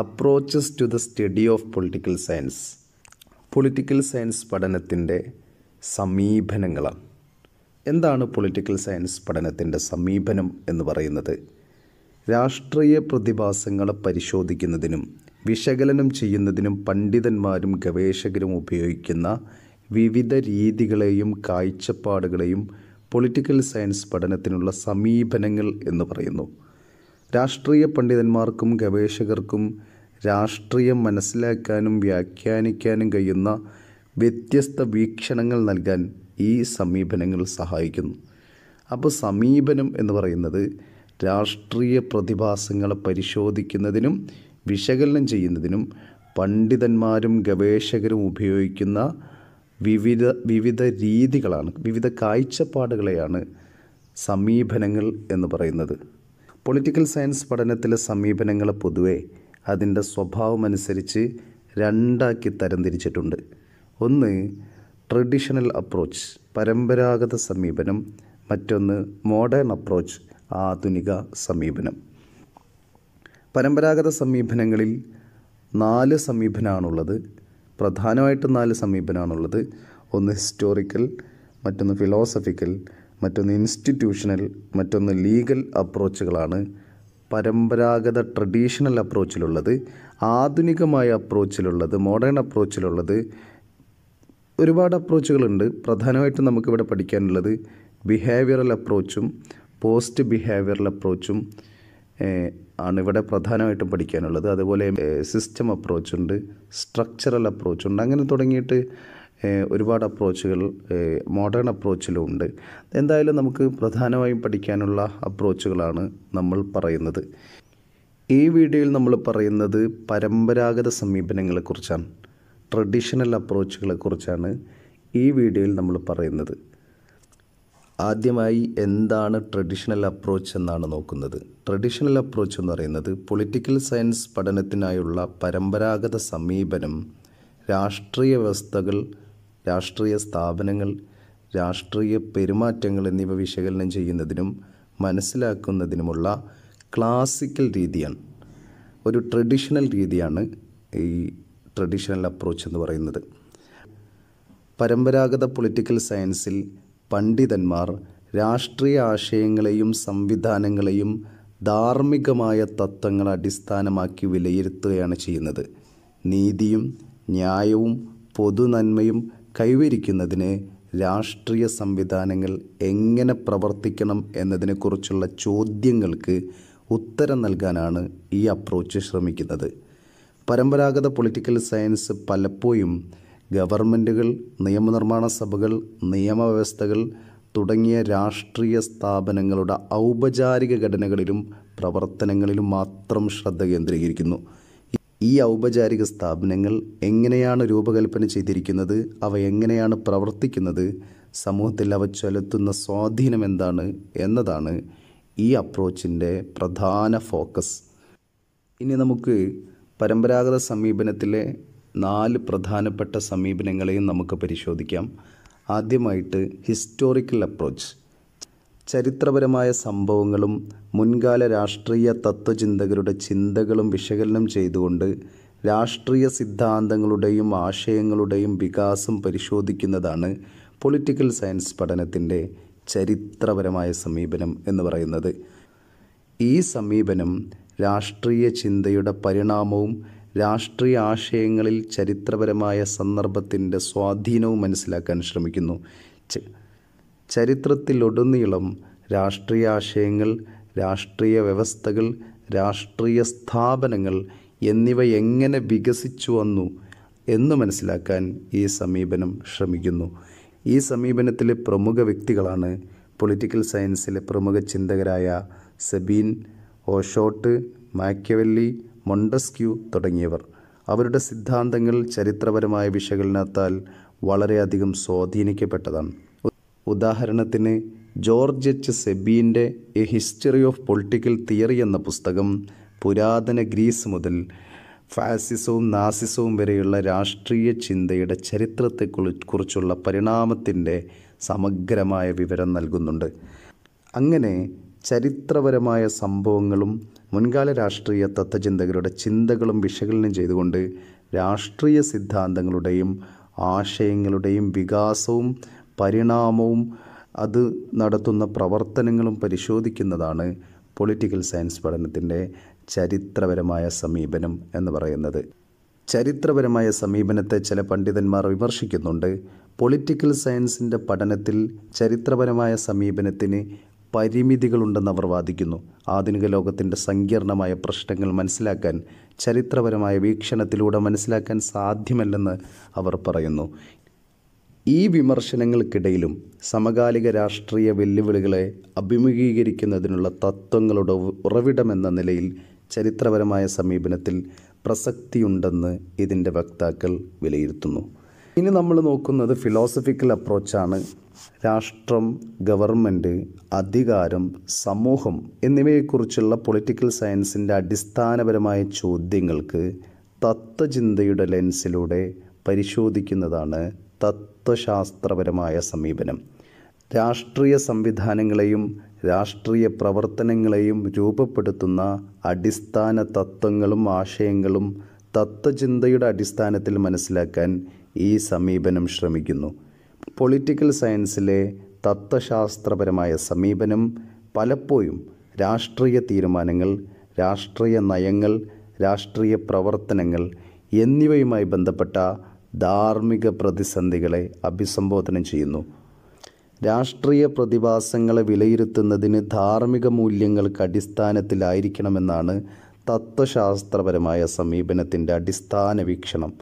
approaches to the study of political science political science പഠനത്തിൻ്റെ സമീപനങ്ങളാണ് എന്താണ് പൊളിറ്റിക്കൽ സയൻസ് പഠനത്തിൻ്റെ സമീപനം എന്ന് പറയുന്നത് രാഷ്ട്രീയ പ്രതിഭാസങ്ങളെ പരിശോധിക്കുന്നതിനും വിശകലനം ചെയ്യുന്നതിനും പണ്ഡിതന്മാരും ഗവേഷകരും ഉപയോഗിക്കുന്ന വിവിധ രീതികളെയും കാഴ്ചപ്പാടുകളെയും പൊളിറ്റിക്കൽ സയൻസ് പഠനത്തിനുള്ള സമീപനങ്ങൾ എന്ന് പറയുന്നു രാഷ്ട്രീയ പണ്ഡിതന്മാർക്കും ഗവേഷകർക്കും രാഷ്ട്രീയം മനസ്സിലാക്കാനും വ്യാഖ്യാനിക്കാനും കഴിയുന്ന വ്യത്യസ്ത വീക്ഷണങ്ങൾ നൽകാൻ ഈ സമീപനങ്ങൾ സഹായിക്കുന്നു അപ്പോൾ സമീപനം എന്ന് പറയുന്നത് രാഷ്ട്രീയ പ്രതിഭാസങ്ങളെ പരിശോധിക്കുന്നതിനും വിശകലനം ചെയ്യുന്നതിനും പണ്ഡിതന്മാരും ഗവേഷകരും ഉപയോഗിക്കുന്ന വിവിധ വിവിധ രീതികളാണ് വിവിധ കാഴ്ചപ്പാടുകളെയാണ് സമീപനങ്ങൾ എന്ന് പറയുന്നത് പൊളിറ്റിക്കൽ സയൻസ് പഠനത്തിലെ സമീപനങ്ങൾ പൊതുവെ അതിൻ്റെ സ്വഭാവമനുസരിച്ച് രണ്ടാക്കി തരംതിരിച്ചിട്ടുണ്ട് ഒന്ന് ട്രഡീഷണൽ അപ്രോച്ച് പരമ്പരാഗത സമീപനം മറ്റൊന്ന് മോഡേൺ അപ്രോച്ച് ആധുനിക സമീപനം പരമ്പരാഗത സമീപനങ്ങളിൽ നാല് സമീപനമാണുള്ളത് പ്രധാനമായിട്ടും നാല് സമീപനമാണുള്ളത് ഒന്ന് ഹിസ്റ്റോറിക്കൽ മറ്റൊന്ന് ഫിലോസഫിക്കൽ മറ്റൊന്ന് ഇൻസ്റ്റിറ്റ്യൂഷണൽ മറ്റൊന്ന് ലീഗൽ അപ്രോച്ചുകളാണ് പരമ്പരാഗത ട്രഡീഷണൽ അപ്രോച്ചിലുള്ളത് ആധുനികമായ അപ്രോച്ചിലുള്ളത് മോഡേൺ അപ്രോച്ചിലുള്ളത് ഒരുപാട് അപ്രോച്ചുകളുണ്ട് പ്രധാനമായിട്ടും നമുക്കിവിടെ പഠിക്കാനുള്ളത് ബിഹേവിയറൽ അപ്രോച്ചും പോസ്റ്റ് ബിഹേവിയറൽ അപ്രോച്ചും ആണ് ഇവിടെ പ്രധാനമായിട്ടും പഠിക്കാനുള്ളത് അതുപോലെ സിസ്റ്റം അപ്രോച്ചുണ്ട് സ്ട്രക്ചറൽ അപ്രോച്ചുണ്ട് അങ്ങനെ തുടങ്ങിയിട്ട് ഒരുപാട് അപ്രോച്ചുകൾ മോഡേൺ അപ്രോച്ചിലും ഉണ്ട് എന്തായാലും നമുക്ക് പ്രധാനമായും പഠിക്കാനുള്ള അപ്രോച്ചുകളാണ് നമ്മൾ പറയുന്നത് ഈ വീഡിയോയിൽ നമ്മൾ പറയുന്നത് പരമ്പരാഗത സമീപനങ്ങളെക്കുറിച്ചാണ് ട്രഡീഷണൽ അപ്രോച്ചുകളെക്കുറിച്ചാണ് ഈ വീഡിയോയിൽ നമ്മൾ പറയുന്നത് ആദ്യമായി എന്താണ് ട്രഡീഷണൽ അപ്രോച്ച് എന്നാണ് നോക്കുന്നത് ട്രഡീഷണൽ അപ്രോച്ച് എന്ന് പറയുന്നത് പൊളിറ്റിക്കൽ സയൻസ് പഠനത്തിനായുള്ള പരമ്പരാഗത സമീപനം രാഷ്ട്രീയ വ്യവസ്ഥകൾ രാഷ്ട്രീയ സ്ഥാപനങ്ങൾ രാഷ്ട്രീയ പെരുമാറ്റങ്ങൾ എന്നിവ വിശകലനം ചെയ്യുന്നതിനും മനസ്സിലാക്കുന്നതിനുമുള്ള ക്ലാസിക്കൽ രീതിയാണ് ഒരു ട്രഡീഷണൽ രീതിയാണ് ഈ ട്രഡീഷണൽ അപ്രോച്ച് എന്ന് പറയുന്നത് പരമ്പരാഗത പൊളിറ്റിക്കൽ സയൻസിൽ പണ്ഡിതന്മാർ രാഷ്ട്രീയ ആശയങ്ങളെയും സംവിധാനങ്ങളെയും ധാർമ്മികമായ തത്വങ്ങൾ അടിസ്ഥാനമാക്കി വിലയിരുത്തുകയാണ് ചെയ്യുന്നത് നീതിയും ന്യായവും പൊതുനന്മയും കൈവരിക്കുന്നതിന് രാഷ്ട്രീയ സംവിധാനങ്ങൾ എങ്ങനെ പ്രവർത്തിക്കണം എന്നതിനെക്കുറിച്ചുള്ള ചോദ്യങ്ങൾക്ക് ഉത്തരം നൽകാനാണ് ഈ അപ്രോച്ച് ശ്രമിക്കുന്നത് പരമ്പരാഗത പൊളിറ്റിക്കൽ സയൻസ് പലപ്പോഴും ഗവൺമെൻറ്റുകൾ നിയമനിർമ്മാണ സഭകൾ നിയമവ്യവസ്ഥകൾ തുടങ്ങിയ രാഷ്ട്രീയ സ്ഥാപനങ്ങളുടെ ഔപചാരിക ഘടനകളിലും പ്രവർത്തനങ്ങളിലും മാത്രം ശ്രദ്ധ കേന്ദ്രീകരിക്കുന്നു ഈ ഔപചാരിക സ്ഥാപനങ്ങൾ എങ്ങനെയാണ് രൂപകൽപ്പന ചെയ്തിരിക്കുന്നത് അവ എങ്ങനെയാണ് പ്രവർത്തിക്കുന്നത് സമൂഹത്തിൽ അവ ചെലുത്തുന്ന സ്വാധീനം എന്താണ് എന്നതാണ് ഈ അപ്രോച്ചിൻ്റെ പ്രധാന ഫോക്കസ് ഇനി നമുക്ക് പരമ്പരാഗത സമീപനത്തിലെ നാല് പ്രധാനപ്പെട്ട സമീപനങ്ങളെയും നമുക്ക് പരിശോധിക്കാം ആദ്യമായിട്ട് ഹിസ്റ്റോറിക്കൽ അപ്രോച്ച് ചരിത്രപരമായ സംഭവങ്ങളും മുൻകാല രാഷ്ട്രീയ തത്ത്വചിന്തകരുടെ ചിന്തകളും വിശകലനം ചെയ്തുകൊണ്ട് രാഷ്ട്രീയ സിദ്ധാന്തങ്ങളുടെയും ആശയങ്ങളുടെയും വികാസം പരിശോധിക്കുന്നതാണ് പൊളിറ്റിക്കൽ സയൻസ് പഠനത്തിൻ്റെ ചരിത്രപരമായ സമീപനം എന്ന് പറയുന്നത് ഈ സമീപനം രാഷ്ട്രീയ ചിന്തയുടെ പരിണാമവും രാഷ്ട്രീയ ആശയങ്ങളിൽ ചരിത്രപരമായ സന്ദർഭത്തിൻ്റെ സ്വാധീനവും മനസ്സിലാക്കാൻ ശ്രമിക്കുന്നു ചരിത്രത്തിലുടനീളം രാഷ്ട്രീയാശയങ്ങൾ രാഷ്ട്രീയ വ്യവസ്ഥകൾ രാഷ്ട്രീയ സ്ഥാപനങ്ങൾ എന്നിവ എങ്ങനെ വികസിച്ചു വന്നു എന്ന് മനസ്സിലാക്കാൻ ഈ സമീപനം ശ്രമിക്കുന്നു ഈ സമീപനത്തിലെ പ്രമുഖ വ്യക്തികളാണ് പൊളിറ്റിക്കൽ സയൻസിലെ പ്രമുഖ ചിന്തകരായ സെബീൻ ഓഷോട്ട് മാക്യവെല്ലി മൊണ്ടസ്ക്യൂ തുടങ്ങിയവർ അവരുടെ സിദ്ധാന്തങ്ങൾ ചരിത്രപരമായ വിശകലനത്താൽ വളരെയധികം സ്വാധീനിക്കപ്പെട്ടതാണ് ഉദാഹരണത്തിന് ജോർജ് എച്ച് സെബീൻ്റെ a history of political theory എന്ന പുസ്തകം പുരാതന ഗ്രീസ് മുതൽ ഫാസിസവും നാസിസവും വരെയുള്ള രാഷ്ട്രീയ ചിന്തയുടെ ചരിത്രത്തെക്കുറിച്ചുള്ള പരിണാമത്തിൻ്റെ സമഗ്രമായ വിവരം നൽകുന്നുണ്ട് അങ്ങനെ ചരിത്രപരമായ സംഭവങ്ങളും മുൻകാല രാഷ്ട്രീയ തത്വചിന്തകരുടെ ചിന്തകളും വിശകലനം ചെയ്തുകൊണ്ട് രാഷ്ട്രീയ സിദ്ധാന്തങ്ങളുടെയും ആശയങ്ങളുടെയും വികാസവും പരിണാമവും അത് നടത്തുന്ന പ്രവർത്തനങ്ങളും പരിശോധിക്കുന്നതാണ് പൊളിറ്റിക്കൽ സയൻസ് പഠനത്തിൻ്റെ ചരിത്രപരമായ സമീപനം എന്ന് പറയുന്നത് ചരിത്രപരമായ സമീപനത്തെ ചില പണ്ഡിതന്മാർ വിമർശിക്കുന്നുണ്ട് പൊളിറ്റിക്കൽ സയൻസിൻ്റെ പഠനത്തിൽ ചരിത്രപരമായ സമീപനത്തിന് പരിമിതികളുണ്ടെന്ന് അവർ വാദിക്കുന്നു ആധുനിക ലോകത്തിൻ്റെ സങ്കീർണമായ പ്രശ്നങ്ങൾ മനസ്സിലാക്കാൻ ചരിത്രപരമായ വീക്ഷണത്തിലൂടെ മനസ്സിലാക്കാൻ സാധ്യമല്ലെന്ന് അവർ പറയുന്നു ഈ വിമർശനങ്ങൾക്കിടയിലും സമകാലിക രാഷ്ട്രീയ വെല്ലുവിളികളെ അഭിമുഖീകരിക്കുന്നതിനുള്ള തത്വങ്ങളുടെ ഉറവിടമെന്ന നിലയിൽ ചരിത്രപരമായ സമീപനത്തിൽ പ്രസക്തിയുണ്ടെന്ന് ഇതിൻ്റെ വക്താക്കൾ വിലയിരുത്തുന്നു ഇനി നമ്മൾ നോക്കുന്നത് ഫിലോസഫിക്കൽ അപ്രോച്ചാണ് രാഷ്ട്രം ഗവൺമെൻറ് അധികാരം സമൂഹം എന്നിവയെക്കുറിച്ചുള്ള പൊളിറ്റിക്കൽ സയൻസിൻ്റെ അടിസ്ഥാനപരമായ ചോദ്യങ്ങൾക്ക് തത്വചിന്തയുടെ ലെൻസിലൂടെ പരിശോധിക്കുന്നതാണ് തത്വശാസ്ത്രപരമായ സമീപനം രാഷ്ട്രീയ സംവിധാനങ്ങളെയും രാഷ്ട്രീയ പ്രവർത്തനങ്ങളെയും രൂപപ്പെടുത്തുന്ന അടിസ്ഥാന തത്വങ്ങളും ആശയങ്ങളും തത്വചിന്തയുടെ അടിസ്ഥാനത്തിൽ മനസ്സിലാക്കാൻ ഈ സമീപനം ശ്രമിക്കുന്നു പൊളിറ്റിക്കൽ സയൻസിലെ തത്വശാസ്ത്രപരമായ സമീപനം പലപ്പോഴും രാഷ്ട്രീയ തീരുമാനങ്ങൾ രാഷ്ട്രീയ നയങ്ങൾ രാഷ്ട്രീയ പ്രവർത്തനങ്ങൾ എന്നിവയുമായി ബന്ധപ്പെട്ട ധാർമ്മിക പ്രതിസന്ധികളെ അഭിസംബോധന ചെയ്യുന്നു രാഷ്ട്രീയ പ്രതിഭാസങ്ങളെ വിലയിരുത്തുന്നതിന് ധാർമ്മിക മൂല്യങ്ങൾക്ക് അടിസ്ഥാനത്തിലായിരിക്കണമെന്നാണ് തത്വശാസ്ത്രപരമായ സമീപനത്തിൻ്റെ അടിസ്ഥാന വീക്ഷണം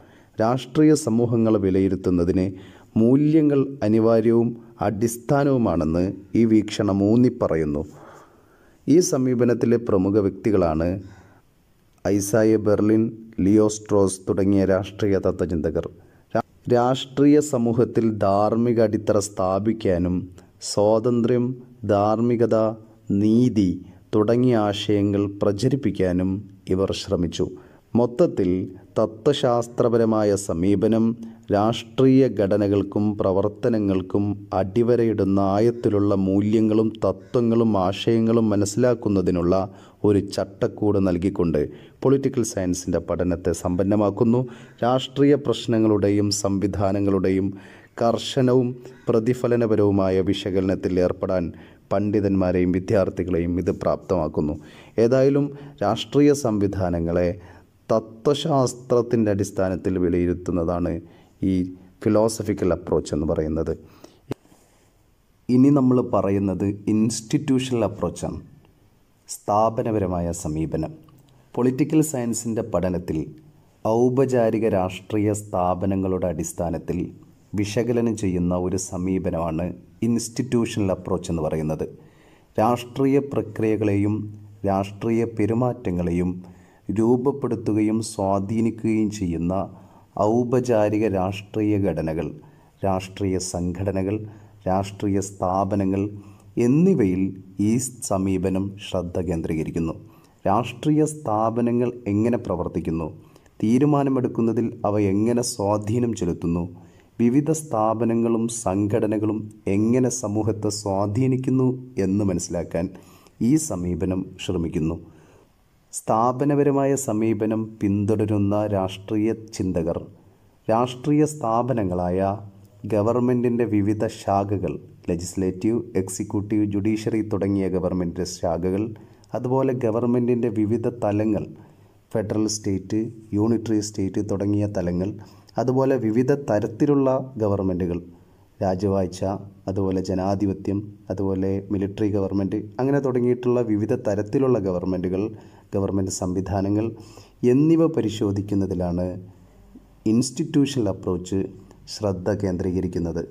രാഷ്ട്രീയ സമൂഹങ്ങളെ വിലയിരുത്തുന്നതിന് മൂല്യങ്ങൾ അനിവാര്യവും അടിസ്ഥാനവുമാണെന്ന് ഈ വീക്ഷണം ഊന്നിപ്പറയുന്നു ഈ സമീപനത്തിലെ പ്രമുഖ വ്യക്തികളാണ് ഐസായ ബെർലിൻ ലിയോസ്ട്രോസ് തുടങ്ങിയ രാഷ്ട്രീയ തത്വചിന്തകർ രാഷ്ട്രീയ സമൂഹത്തിൽ ധാർമ്മിക അടിത്തറ സ്ഥാപിക്കാനും സ്വാതന്ത്ര്യം ധാർമ്മികത നീതി തുടങ്ങിയ ആശയങ്ങൾ പ്രചരിപ്പിക്കാനും ഇവർ ശ്രമിച്ചു മൊത്തത്തിൽ തത്വശാസ്ത്രപരമായ സമീപനം രാഷ്ട്രീയ ഘടനകൾക്കും പ്രവർത്തനങ്ങൾക്കും അടിവരയിടുന്ന ആയത്തിലുള്ള മൂല്യങ്ങളും തത്വങ്ങളും ആശയങ്ങളും മനസ്സിലാക്കുന്നതിനുള്ള ഒരു ചട്ടക്കൂട് നൽകിക്കൊണ്ട് പൊളിറ്റിക്കൽ സയൻസിൻ്റെ പഠനത്തെ സമ്പന്നമാക്കുന്നു രാഷ്ട്രീയ പ്രശ്നങ്ങളുടെയും സംവിധാനങ്ങളുടെയും കർശനവും പ്രതിഫലനപരവുമായ വിശകലനത്തിൽ ഏർപ്പെടാൻ പണ്ഡിതന്മാരെയും വിദ്യാർത്ഥികളെയും ഇത് പ്രാപ്തമാക്കുന്നു ഏതായാലും രാഷ്ട്രീയ സംവിധാനങ്ങളെ തത്വശാസ്ത്രത്തിൻ്റെ അടിസ്ഥാനത്തിൽ വിലയിരുത്തുന്നതാണ് ഈ ഫിലോസഫിക്കൽ അപ്രോച്ച് എന്ന് പറയുന്നത് ഇനി നമ്മൾ പറയുന്നത് ഇൻസ്റ്റിറ്റ്യൂഷണൽ അപ്രോച്ചാണ് സ്ഥാപനപരമായ സമീപനം പൊളിറ്റിക്കൽ സയൻസിൻ്റെ പഠനത്തിൽ ഔപചാരിക രാഷ്ട്രീയ സ്ഥാപനങ്ങളുടെ അടിസ്ഥാനത്തിൽ വിശകലനം ചെയ്യുന്ന ഒരു സമീപനമാണ് ഇൻസ്റ്റിറ്റ്യൂഷണൽ അപ്രോച്ച് എന്ന് പറയുന്നത് രാഷ്ട്രീയ പ്രക്രിയകളെയും രാഷ്ട്രീയ പെരുമാറ്റങ്ങളെയും രൂപപ്പെടുത്തുകയും സ്വാധീനിക്കുകയും ചെയ്യുന്ന ഔപചാരിക രാഷ്ട്രീയ ഘടനകൾ രാഷ്ട്രീയ സംഘടനകൾ രാഷ്ട്രീയ സ്ഥാപനങ്ങൾ എന്നിവയിൽ ഈ സമീപനം ശ്രദ്ധ കേന്ദ്രീകരിക്കുന്നു രാഷ്ട്രീയ സ്ഥാപനങ്ങൾ എങ്ങനെ പ്രവർത്തിക്കുന്നു തീരുമാനമെടുക്കുന്നതിൽ അവ എങ്ങനെ സ്വാധീനം ചെലുത്തുന്നു വിവിധ സ്ഥാപനങ്ങളും സംഘടനകളും എങ്ങനെ സമൂഹത്തെ സ്വാധീനിക്കുന്നു എന്ന് മനസ്സിലാക്കാൻ ഈ സമീപനം ശ്രമിക്കുന്നു സ്ഥാപനപരമായ സമീപനം പിന്തുടരുന്ന രാഷ്ട്രീയ ചിന്തകർ രാഷ്ട്രീയ സ്ഥാപനങ്ങളായ ഗവൺമെൻറ്റിൻ്റെ വിവിധ ശാഖകൾ ലെജിസ്ലേറ്റീവ് എക്സിക്യൂട്ടീവ് ജുഡീഷ്യറി തുടങ്ങിയ ഗവൺമെൻറ്റിൻ്റെ ശാഖകൾ അതുപോലെ ഗവൺമെൻറ്റിൻ്റെ വിവിധ തലങ്ങൾ ഫെഡറൽ സ്റ്റേറ്റ് യൂണിറ്ററി സ്റ്റേറ്റ് തുടങ്ങിയ തലങ്ങൾ അതുപോലെ വിവിധ തരത്തിലുള്ള ഗവൺമെൻറ്റുകൾ രാജവാഴ്ച അതുപോലെ ജനാധിപത്യം അതുപോലെ മിലിറ്ററി ഗവൺമെൻറ് അങ്ങനെ തുടങ്ങിയിട്ടുള്ള വിവിധ തരത്തിലുള്ള ഗവൺമെൻറ്റുകൾ ഗവൺമെൻറ് സംവിധാനങ്ങൾ എന്നിവ പരിശോധിക്കുന്നതിലാണ് ഇൻസ്റ്റിറ്റ്യൂഷണൽ അപ്രോച്ച് ശ്രദ്ധ കേന്ദ്രീകരിക്കുന്നത്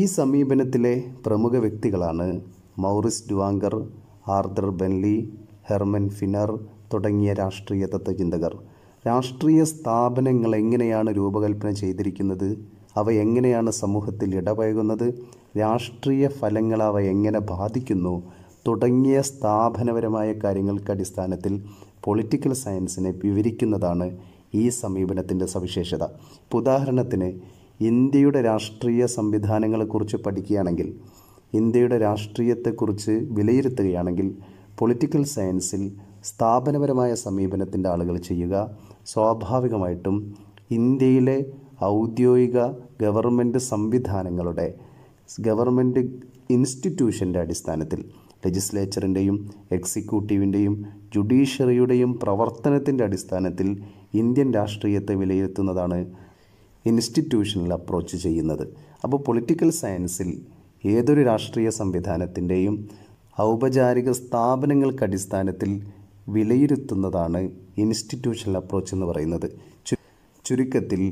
ഈ സമീപനത്തിലെ പ്രമുഖ വ്യക്തികളാണ് Maurice Duverger Arthur Bentley Herman Finer തുടങ്ങിയ രാഷ്ട്രീയ തത്വചിന്തകർ രാഷ്ട്രീയ സ്ഥാപനങ്ങൾ എങ്ങനെയാണ് രൂപകൽപ്പന ചെയ്തിരിക്കുന്നത് അവ എങ്ങനെയാണ് സമൂഹത്തിൽ ഇടപഴകുന്നത് രാഷ്ട്രീയ ഫലങ്ങൾ അവ എങ്ങനെ ബാധിക്കുന്നു തുടങ്ങിയ സ്ഥാപനപരമായ കാര്യങ്ങൾക്ക് അടിസ്ഥാനത്തിൽ പൊളിറ്റിക്കൽ സയൻസിനെ വിവരിക്കുന്നതാണ് ഈ സമീപനത്തിൻ്റെ സവിശേഷത ഇപ്പോൾ ഉദാഹരണത്തിന് ഇന്ത്യയുടെ രാഷ്ട്രീയ സംവിധാനങ്ങളെക്കുറിച്ച് പഠിക്കുകയാണെങ്കിൽ ഇന്ത്യയുടെ രാഷ്ട്രീയത്തെക്കുറിച്ച് വിലയിരുത്തുകയാണെങ്കിൽ പൊളിറ്റിക്കൽ സയൻസിൽ സ്ഥാപനപരമായ സമീപനത്തിൻ്റെ ആളുകൾ ചെയ്യുക സ്വാഭാവികമായിട്ടും ഇന്ത്യയിലെ ഔദ്യോഗിക ഗവൺമെൻറ് സംവിധാനങ്ങളുടെ ഗവൺമെൻറ് ഇൻസ്റ്റിറ്റ്യൂഷൻ്റെ അടിസ്ഥാനത്തിൽ ലെജിസ്ലേച്ചറിൻ്റെയും എക്സിക്യൂട്ടീവിൻ്റെയും ജുഡീഷ്യറിയുടെയും പ്രവർത്തനത്തിൻ്റെ അടിസ്ഥാനത്തിൽ ഇന്ത്യൻ രാഷ്ട്രീയത്തെ വിലയിരുത്തുന്നതാണ് ഇൻസ്റ്റിറ്റ്യൂഷണൽ അപ്രോച്ച് ചെയ്യുന്നത് അപ്പോൾ പൊളിറ്റിക്കൽ സയൻസിൽ ഏതൊരു രാഷ്ട്രീയ സംവിധാനത്തിൻ്റെയും ഔപചാരിക സ്ഥാപനങ്ങൾക്ക് അടിസ്ഥാനത്തിൽ വിലയിരുത്തുന്നതാണ് ഇൻസ്റ്റിറ്റ്യൂഷണൽ അപ്രോച്ച് എന്ന് പറയുന്നത് ചുരുക്കത്തിൽ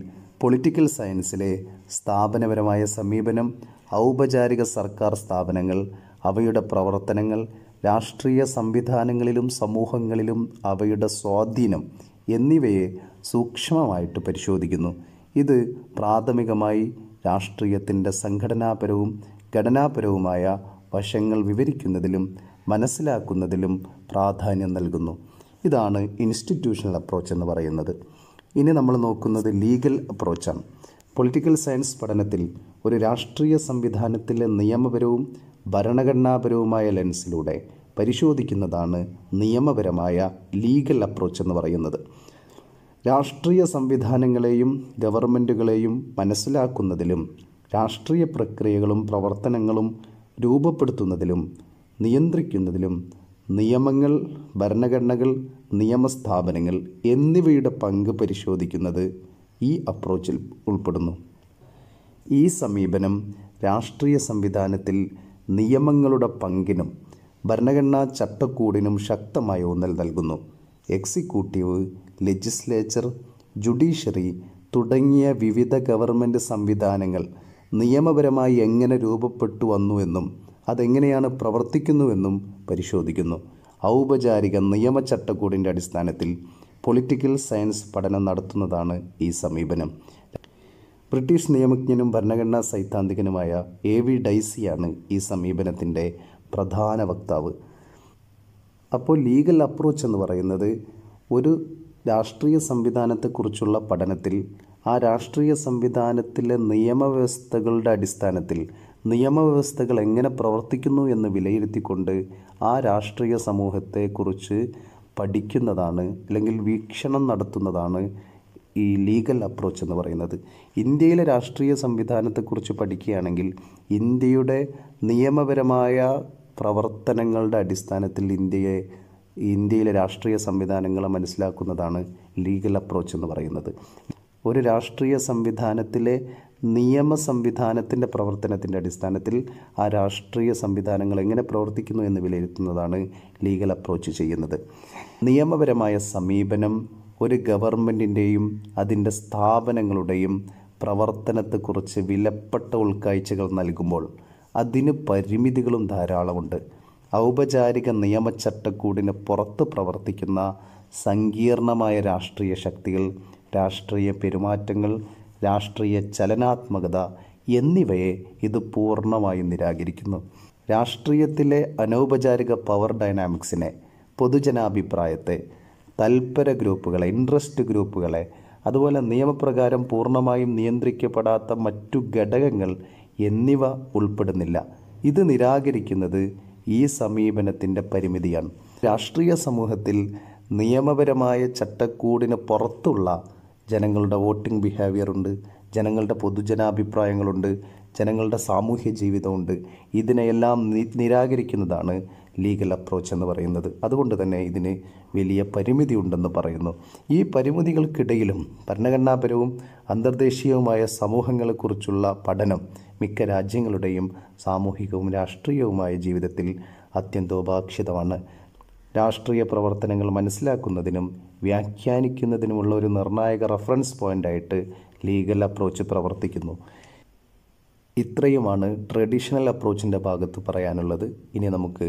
പൊളിറ്റിക്കൽ സയൻസിലെ സ്ഥാപനപരമായ സമീപനം ഔപചാരിക സർക്കാർ സ്ഥാപനങ്ങൾ അവയുടെ പ്രവർത്തനങ്ങൾ രാഷ്ട്രീയ സംവിധാനങ്ങളിലും സമൂഹങ്ങളിലും അവയുടെ സ്വാധീനം എന്നിവയെ സൂക്ഷ്മമായിട്ട് പരിശോധിക്കുന്നു ഇത് പ്രാഥമികമായി രാഷ്ട്രീയത്തിൻ്റെ സംഘടനാപരവും ഘടനാപരവുമായ വശങ്ങൾ വിവരിക്കുന്നതിലും മനസ്സിലാക്കുന്നതിലും പ്രാധാന്യം നൽകുന്നു ഇതാണ് ഇൻസ്റ്റിറ്റ്യൂഷണൽ അപ്രോച്ച് എന്ന് പറയുന്നത് ഇനി നമ്മൾ നോക്കുന്നത് ലീഗൽ അപ്രോച്ചാണ് പൊളിറ്റിക്കൽ സയൻസ് പഠനത്തിൽ ഒരു രാഷ്ട്രീയ സംവിധാനത്തിലെ നിയമപരവും ഭരണഘടനാപരവുമായ ലെൻസിലൂടെ പരിശോധിക്കുന്നതാണ് നിയമപരമായ ലീഗൽ അപ്രോച്ച് എന്ന് പറയുന്നത് രാഷ്ട്രീയ സംവിധാനങ്ങളെയും ഗവൺമെൻറ്റുകളെയും മനസ്സിലാക്കുന്നതിലും രാഷ്ട്രീയ പ്രക്രിയകളും പ്രവർത്തനങ്ങളും രൂപപ്പെടുത്തുന്നതിലും നിയന്ത്രിക്കുന്നതിലും നിയമങ്ങൾ ഭരണഘടനകൾ നിയമസ്ഥാപനങ്ങൾ എന്നിവയുടെ പങ്ക് പരിശോധിക്കുന്നത് ഈ അപ്രോച്ചിൽ ഉൾപ്പെടുന്നു ഈ സമീപനം രാഷ്ട്രീയ സംവിധാനത്തിൽ നിയമങ്ങളുടെ പങ്കിനും ഭരണഘടനാ ചട്ടക്കൂടിനും ശക്തമായ ഊന്നൽ നൽകുന്നു എക്സിക്യൂട്ടീവ് ലെജിസ്ലേച്ചർ ജുഡീഷ്യറി തുടങ്ങിയ വിവിധ ഗവൺമെൻറ് സംവിധാനങ്ങൾ നിയമപരമായി എങ്ങനെ രൂപപ്പെട്ടു വന്നുവെന്നും അതെങ്ങനെയാണ് പ്രവർത്തിക്കുന്നുവെന്നും പരിശോധിക്കുന്നു ഔപചാരിക നിയമ ചട്ടക്കൂടിൻ്റെ അടിസ്ഥാനത്തിൽ പൊളിറ്റിക്കൽ സയൻസ് പഠനം നടത്തുന്നതാണ് ഈ സമീപനം ബ്രിട്ടീഷ് നിയമജ്ഞനും ഭരണഘടനാ സൈദ്ധാന്തികനുമായ എ വി ഡൈസിയാണ് ഈ സമീപനത്തിൻ്റെ പ്രധാന വക്താവ് അപ്പോൾ ലീഗൽ അപ്രോച്ച് എന്ന് പറയുന്നത് ഒരു രാഷ്ട്രീയ സംവിധാനത്തെക്കുറിച്ചുള്ള പഠനത്തിൽ ആ രാഷ്ട്രീയ സംവിധാനത്തിലെ നിയമവ്യവസ്ഥകളുടെ അടിസ്ഥാനത്തിൽ നിയമവ്യവസ്ഥകൾ എങ്ങനെ പ്രവർത്തിക്കുന്നു എന്ന് വിലയിരുത്തിക്കൊണ്ട് ആ രാഷ്ട്രീയ സമൂഹത്തെക്കുറിച്ച് പഠിക്കുന്നതാണ് അല്ലെങ്കിൽ വീക്ഷണം നടത്തുന്നതാണ് ഈ ലീഗൽ അപ്രോച്ച് എന്ന് പറയുന്നത് ഇന്ത്യയിലെ രാഷ്ട്രീയ സംവിധാനത്തെക്കുറിച്ച് പഠിക്കുകയാണെങ്കിൽ ഇന്ത്യയുടെ നിയമപരമായ പ്രവർത്തനങ്ങളുടെ അടിസ്ഥാനത്തിൽ ഇന്ത്യയെ ഇന്ത്യയിലെ രാഷ്ട്രീയ സംവിധാനങ്ങളെ മനസ്സിലാക്കുന്നതാണ് ലീഗൽ അപ്രോച്ച് എന്ന് പറയുന്നത് ഒരു രാഷ്ട്രീയ സംവിധാനത്തിലെ നിയമ സംവിധാനത്തിൻ്റെ പ്രവർത്തനത്തിൻ്റെ അടിസ്ഥാനത്തിൽ ആ രാഷ്ട്രീയ സംവിധാനങ്ങൾ എങ്ങനെ പ്രവർത്തിക്കുന്നു എന്ന് വിലയിരുത്തുന്നതാണ് ലീഗൽ അപ്രോച്ച് ചെയ്യുന്നത് നിയമപരമായ സമീപനം ഒരു ഗവൺമെൻറ്റിൻ്റെയും അതിൻ്റെ സ്ഥാപനങ്ങളുടെയും പ്രവർത്തനത്തെക്കുറിച്ച് വിലപ്പെട്ട ഉൾക്കാഴ്ചകൾ നൽകുമ്പോൾ അതിന് പരിമിതികളും ധാരാളമുണ്ട് ഔപചാരിക നിയമച്ചട്ടക്കൂടിന് പുറത്ത് പ്രവർത്തിക്കുന്ന സങ്കീർണമായ രാഷ്ട്രീയ ശക്തികൾ രാഷ്ട്രീയ പെരുമാറ്റങ്ങൾ രാഷ്ട്രീയ ചലനാത്മകത എന്നിവയെ ഇത് പൂർണ്ണമായും നിരാകരിക്കുന്നു രാഷ്ട്രീയത്തിലെ അനൗപചാരിക പവർ ഡൈനാമിക്സിനെ പൊതുജനാഭിപ്രായത്തെ തൽപര ഗ്രൂപ്പുകളെ ഇൻട്രസ്റ്റ് ഗ്രൂപ്പുകളെ അതുപോലെ നിയമപ്രകാരം പൂർണ്ണമായും നിയന്ത്രിക്കപ്പെടാത്ത മറ്റു ഘടകങ്ങൾ എന്നിവ ഉൾപ്പെടുന്നില്ല ഇത് നിരാകരിക്കുന്നത് ഈ സമീപനത്തിൻ്റെ പരിമിതിയാണ് രാഷ്ട്രീയ സമൂഹത്തിൽ നിയമപരമായ ചട്ടക്കൂടിന് പുറത്തുള്ള ജനങ്ങളുടെ വോട്ടിംഗ് ബിഹേവിയർ ഉണ്ട് ജനങ്ങളുടെ പൊതുജനാഭിപ്രായങ്ങളുണ്ട് ജനങ്ങളുടെ സാമൂഹ്യ ജീവിതമുണ്ട് ഇതിനെയെല്ലാം നിരാകരിക്കുന്നതാണ് ലീഗൽ അപ്രോച്ച് എന്ന് പറയുന്നത് അതുകൊണ്ട് തന്നെ ഇതിന് വലിയ പരിമിതി ഉണ്ടെന്ന് പറയുന്നു ഈ പരിമിതികൾക്കിടയിലും ഭരണഘടനാപരവും അന്തർദേശീയവുമായ സമൂഹങ്ങളെക്കുറിച്ചുള്ള പഠനം മിക്ക രാജ്യങ്ങളുടെയും സാമൂഹികവും രാഷ്ട്രീയവുമായ ജീവിതത്തിൽ അത്യന്തോപാക്ഷിതമാണ് രാഷ്ട്രീയ പ്രവർത്തനങ്ങൾ മനസ്സിലാക്കുന്നതിനും വ്യാഖ്യാനിക്കുന്നതിനുമുള്ള ഒരു നിർണായക റഫറൻസ് പോയിൻ്റായിട്ട് ലീഗൽ അപ്രോച്ച് പ്രവർത്തിക്കുന്നു ഇത്രയുമാണ് ട്രഡീഷണൽ അപ്രോച്ചിൻ്റെ ഭാഗത്ത് പറയാനുള്ളത് ഇനി നമുക്ക്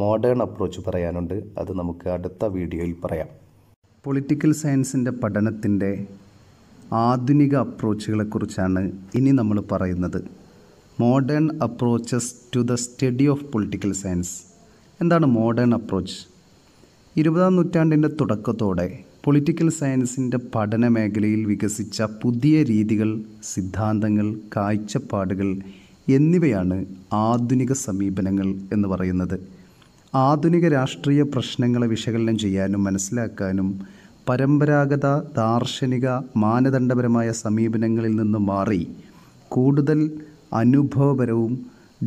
മോഡേൺ അപ്രോച്ച് പറയാനുണ്ട് അത് നമുക്ക് അടുത്ത വീഡിയോയിൽ പറയാം പൊളിറ്റിക്കൽ സയൻസിൻ്റെ പഠനത്തിൻ്റെ ആധുനിക അപ്രോച്ചുകളെക്കുറിച്ചാണ് ഇനി നമ്മൾ പറയുന്നത് modern approaches to the study of political science എന്താണ് മോഡേൺ അപ്രോച്ച് ഇരുപതാം നൂറ്റാണ്ടിൻ്റെ തുടക്കത്തോടെ പൊളിറ്റിക്കൽ സയൻസിൻ്റെ പഠന മേഖലയിൽ വികസിച്ച പുതിയ രീതികൾ സിദ്ധാന്തങ്ങൾ കാഴ്ചപ്പാടുകൾ എന്നിവയാണ് ആധുനിക സമീപനങ്ങൾ എന്ന് പറയുന്നത് ആധുനിക രാഷ്ട്രീയ പ്രശ്നങ്ങളെ വിശകലനം ചെയ്യാനും മനസ്സിലാക്കാനും പരമ്പരാഗത ദാർശനിക മാനദണ്ഡപരമായ സമീപനങ്ങളിൽ നിന്ന് മാറി കൂടുതൽ അനുഭവപരവും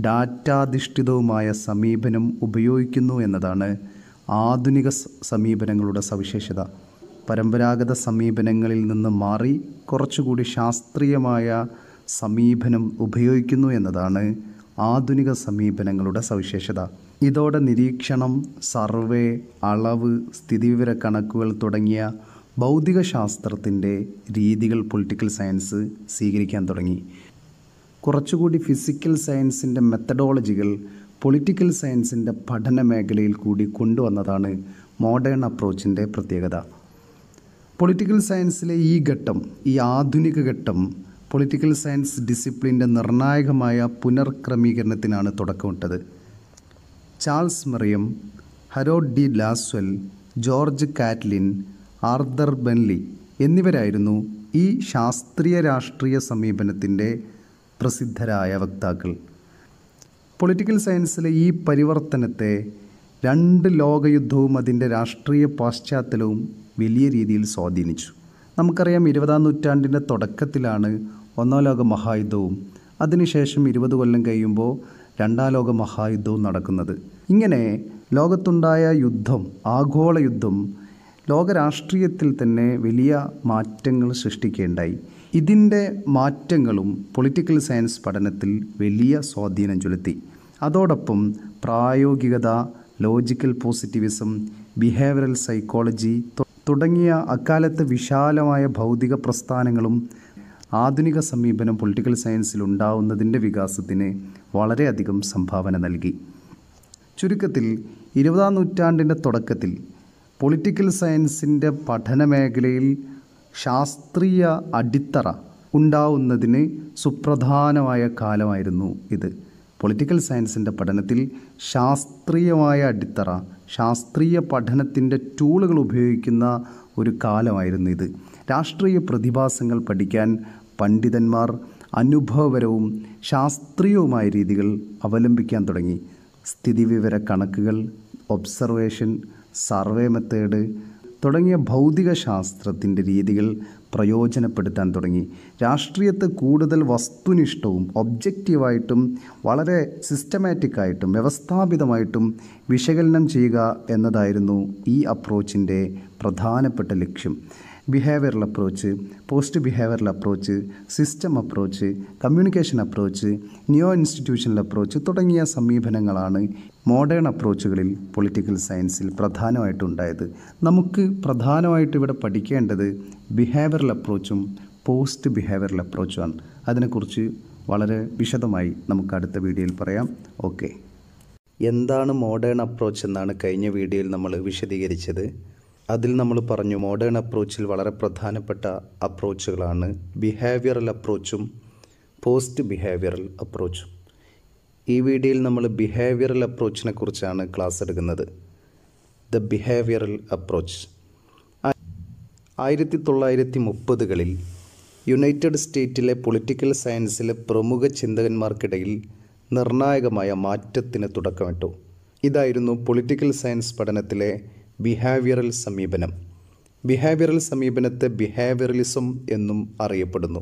ഡാറ്റാധിഷ്ഠിതവുമായ സമീപനം ഉപയോഗിക്കുന്നു എന്നതാണ് ആധുനിക സമീപനങ്ങളുടെ സവിശേഷത പരമ്പരാഗത സമീപനങ്ങളിൽ നിന്ന് മാറി കുറച്ചുകൂടി ശാസ്ത്രീയമായ സമീപനം ഉപയോഗിക്കുന്നു എന്നതാണ് ആധുനിക സമീപനങ്ങളുടെ സവിശേഷത ഇതോടെ നിരീക്ഷണം സർവേ അളവ് സ്ഥിതിവിവര കണക്കുകൾ തുടങ്ങിയ ഭൗതികശാസ്ത്രത്തിൻ്റെ രീതികൾ പൊളിറ്റിക്കൽ സയൻസ് സ്വീകരിക്കാൻ തുടങ്ങി കുറച്ചുകൂടി ഫിസിക്കൽ സയൻസിൻ്റെ മെത്തഡോളജികൾ പൊളിറ്റിക്കൽ സയൻസിൻ്റെ പഠന മേഖലയിൽ കൂടി കൊണ്ടുവന്നതാണ് മോഡേൺ അപ്രോച്ചിൻ്റെ പ്രത്യേകത പൊളിറ്റിക്കൽ സയൻസിലെ ഈ ഘട്ടം ഈ ആധുനിക ഘട്ടം പൊളിറ്റിക്കൽ സയൻസ് ഡിസിപ്ലിൻ്റെ നിർണായകമായ പുനർക്രമീകരണത്തിനാണ് തുടക്കമിട്ടത് Charles Merriam Harold D Lasswell George Catlin Arthur Bentley എന്നിവരായിരുന്നു ഈ ശാസ്ത്രീയ രാഷ്ട്രീയ സമീപനത്തിൻ്റെ പ്രസിദ്ധരായ വക്താക്കൾ പൊളിറ്റിക്കൽ സയൻസിലെ ഈ പരിവർത്തനത്തെ രണ്ട് ലോകയുദ്ധവും അതിൻ്റെ രാഷ്ട്രീയ പാശ്ചാത്തലവും വലിയ രീതിയിൽ സ്വാധീനിച്ചു നമുക്കറിയാം ഇരുപതാം നൂറ്റാണ്ടിൻ്റെ തുടക്കത്തിലാണ് ഒന്നാം ലോക മഹായുദ്ധവും അതിനുശേഷം ഇരുപത് കൊല്ലം കഴിയുമ്പോൾ രണ്ടാം ലോക മഹായുദ്ധവും നടക്കുന്നത് ഇങ്ങനെ ലോകത്തുണ്ടായ യുദ്ധം ആഗോള യുദ്ധം ലോകരാഷ്ട്രീയത്തിൽ തന്നെ വലിയ മാറ്റങ്ങൾ സൃഷ്ടിക്കേണ്ടായി ഇതിൻ്റെ മാറ്റങ്ങളും പൊളിറ്റിക്കൽ സയൻസ് പഠനത്തിൽ വലിയ സ്വാധീനം ചെലുത്തി അതോടൊപ്പം പ്രായോഗികത ലോജിക്കൽ പോസിറ്റിവിസം ബിഹേവിയറൽ സൈക്കോളജി തുടങ്ങിയ അക്കാലത്ത് വിശാലമായ ഭൗതിക പ്രസ്ഥാനങ്ങളും ആധുനിക സമീപനം പൊളിറ്റിക്കൽ സയൻസിൽ ഉണ്ടാവുന്നതിൻ്റെ വികാസത്തിന് വളരെയധികം സംഭാവന നൽകി ചുരുക്കത്തിൽ ഇരുപതാം നൂറ്റാണ്ടിൻ്റെ തുടക്കത്തിൽ പൊളിറ്റിക്കൽ സയൻസിൻ്റെ പഠന മേഖലയിൽ ശാസ്ത്രീയ അടിത്തറ ഉണ്ടാവുന്നതിന് സുപ്രധാനമായ കാലമായിരുന്നു ഇത് പൊളിറ്റിക്കൽ സയൻസിൻ്റെ പഠനത്തിൽ ശാസ്ത്രീയമായ അടിത്തറ ശാസ്ത്രീയ പഠനത്തിൻ്റെ ടൂളുകൾ ഉപയോഗിക്കുന്ന ഒരു കാലമായിരുന്നു ഇത് രാഷ്ട്രീയ പ്രതിഭാസങ്ങൾ പഠിക്കാൻ പണ്ഡിതന്മാർ അനുഭവപരവും ശാസ്ത്രീയവുമായ രീതികൾ അവലംബിക്കാൻ തുടങ്ങി സ്ഥിതിവിവര കണക്കുകൾ ഒബ്സർവേഷൻ സർവേ മെത്തേഡ് തുടങ്ങിയ ഭൗതിക ശാസ്ത്രത്തിൻ്റെ രീതികൾ പ്രയോജനപ്പെടുത്താൻ തുടങ്ങി രാഷ്ട്രീയത്തെ കൂടുതൽ വസ്തുനിഷ്ഠവും ഒബ്ജക്റ്റീവായിട്ടും വളരെ സിസ്റ്റമാറ്റിക്കായിട്ടും വ്യവസ്ഥാപിതമായിട്ടും വിശകലനം ചെയ്യുക എന്നതായിരുന്നു ഈ അപ്രോച്ചിൻ്റെ പ്രധാനപ്പെട്ട ലക്ഷ്യം behavioural approach post behavioural approach system approach communication approach new institutional approach തുടങ്ങിയ സമീപനങ്ങളാണ് മോഡേൺ അപ്രോച്ചുകളിൽ പൊളിറ്റിക്കൽ സയൻസിൽ പ്രധാനമായിട്ടുണ്ടായത് നമുക്ക് പ്രധാനമായിട്ട് ഇവിടെ പഠിക്കേണ്ടത് ബിഹേവിയറൽ അപ്രോച്ചും പോസ്റ്റ് ബിഹേവിയറൽ അപ്രോച്ചുമാണ് അതിനെക്കുറിച്ച് വളരെ വിശദമായി നമുക്ക് അടുത്ത വീഡിയോയിൽ പറയാം ഓക്കെ എന്താണ് മോഡേൺ അപ്രോച്ച് എന്നാണ് കഴിഞ്ഞ വീഡിയോയിൽ നമ്മൾ വിശദീകരിച്ചത് അതിൽ നമ്മൾ പറഞ്ഞു മോഡേൺ അപ്രോച്ചിൽ വളരെ പ്രധാനപ്പെട്ട അപ്രോച്ചുകളാണ് ബിഹേവിയറൽ അപ്രോച്ചും പോസ്റ്റ് ബിഹേവിയറൽ അപ്രോച്ചും ഈ വീഡിയോയിൽ നമ്മൾ ബിഹേവിയറൽ അപ്രോച്ചിനെ കുറിച്ചാണ് ക്ലാസ് എടുക്കുന്നത് ദ ബിഹേവിയറൽ അപ്രോച്ച് ആയിരത്തി തൊള്ളായിരത്തി മുപ്പതുകളിൽ യുണൈറ്റഡ് സ്റ്റേറ്റിലെ പൊളിറ്റിക്കൽ സയൻസിലെ പ്രമുഖ ചിന്തകന്മാർക്കിടയിൽ നിർണായകമായ മാറ്റത്തിന് തുടക്കമിട്ടു ഇതായിരുന്നു പൊളിറ്റിക്കൽ സയൻസ് പഠനത്തിലെ ബിഹേവിയറൽ സമീപനം ബിഹേവിയറൽ സമീപനത്തെ ബിഹേവിയറലിസം എന്നും അറിയപ്പെടുന്നു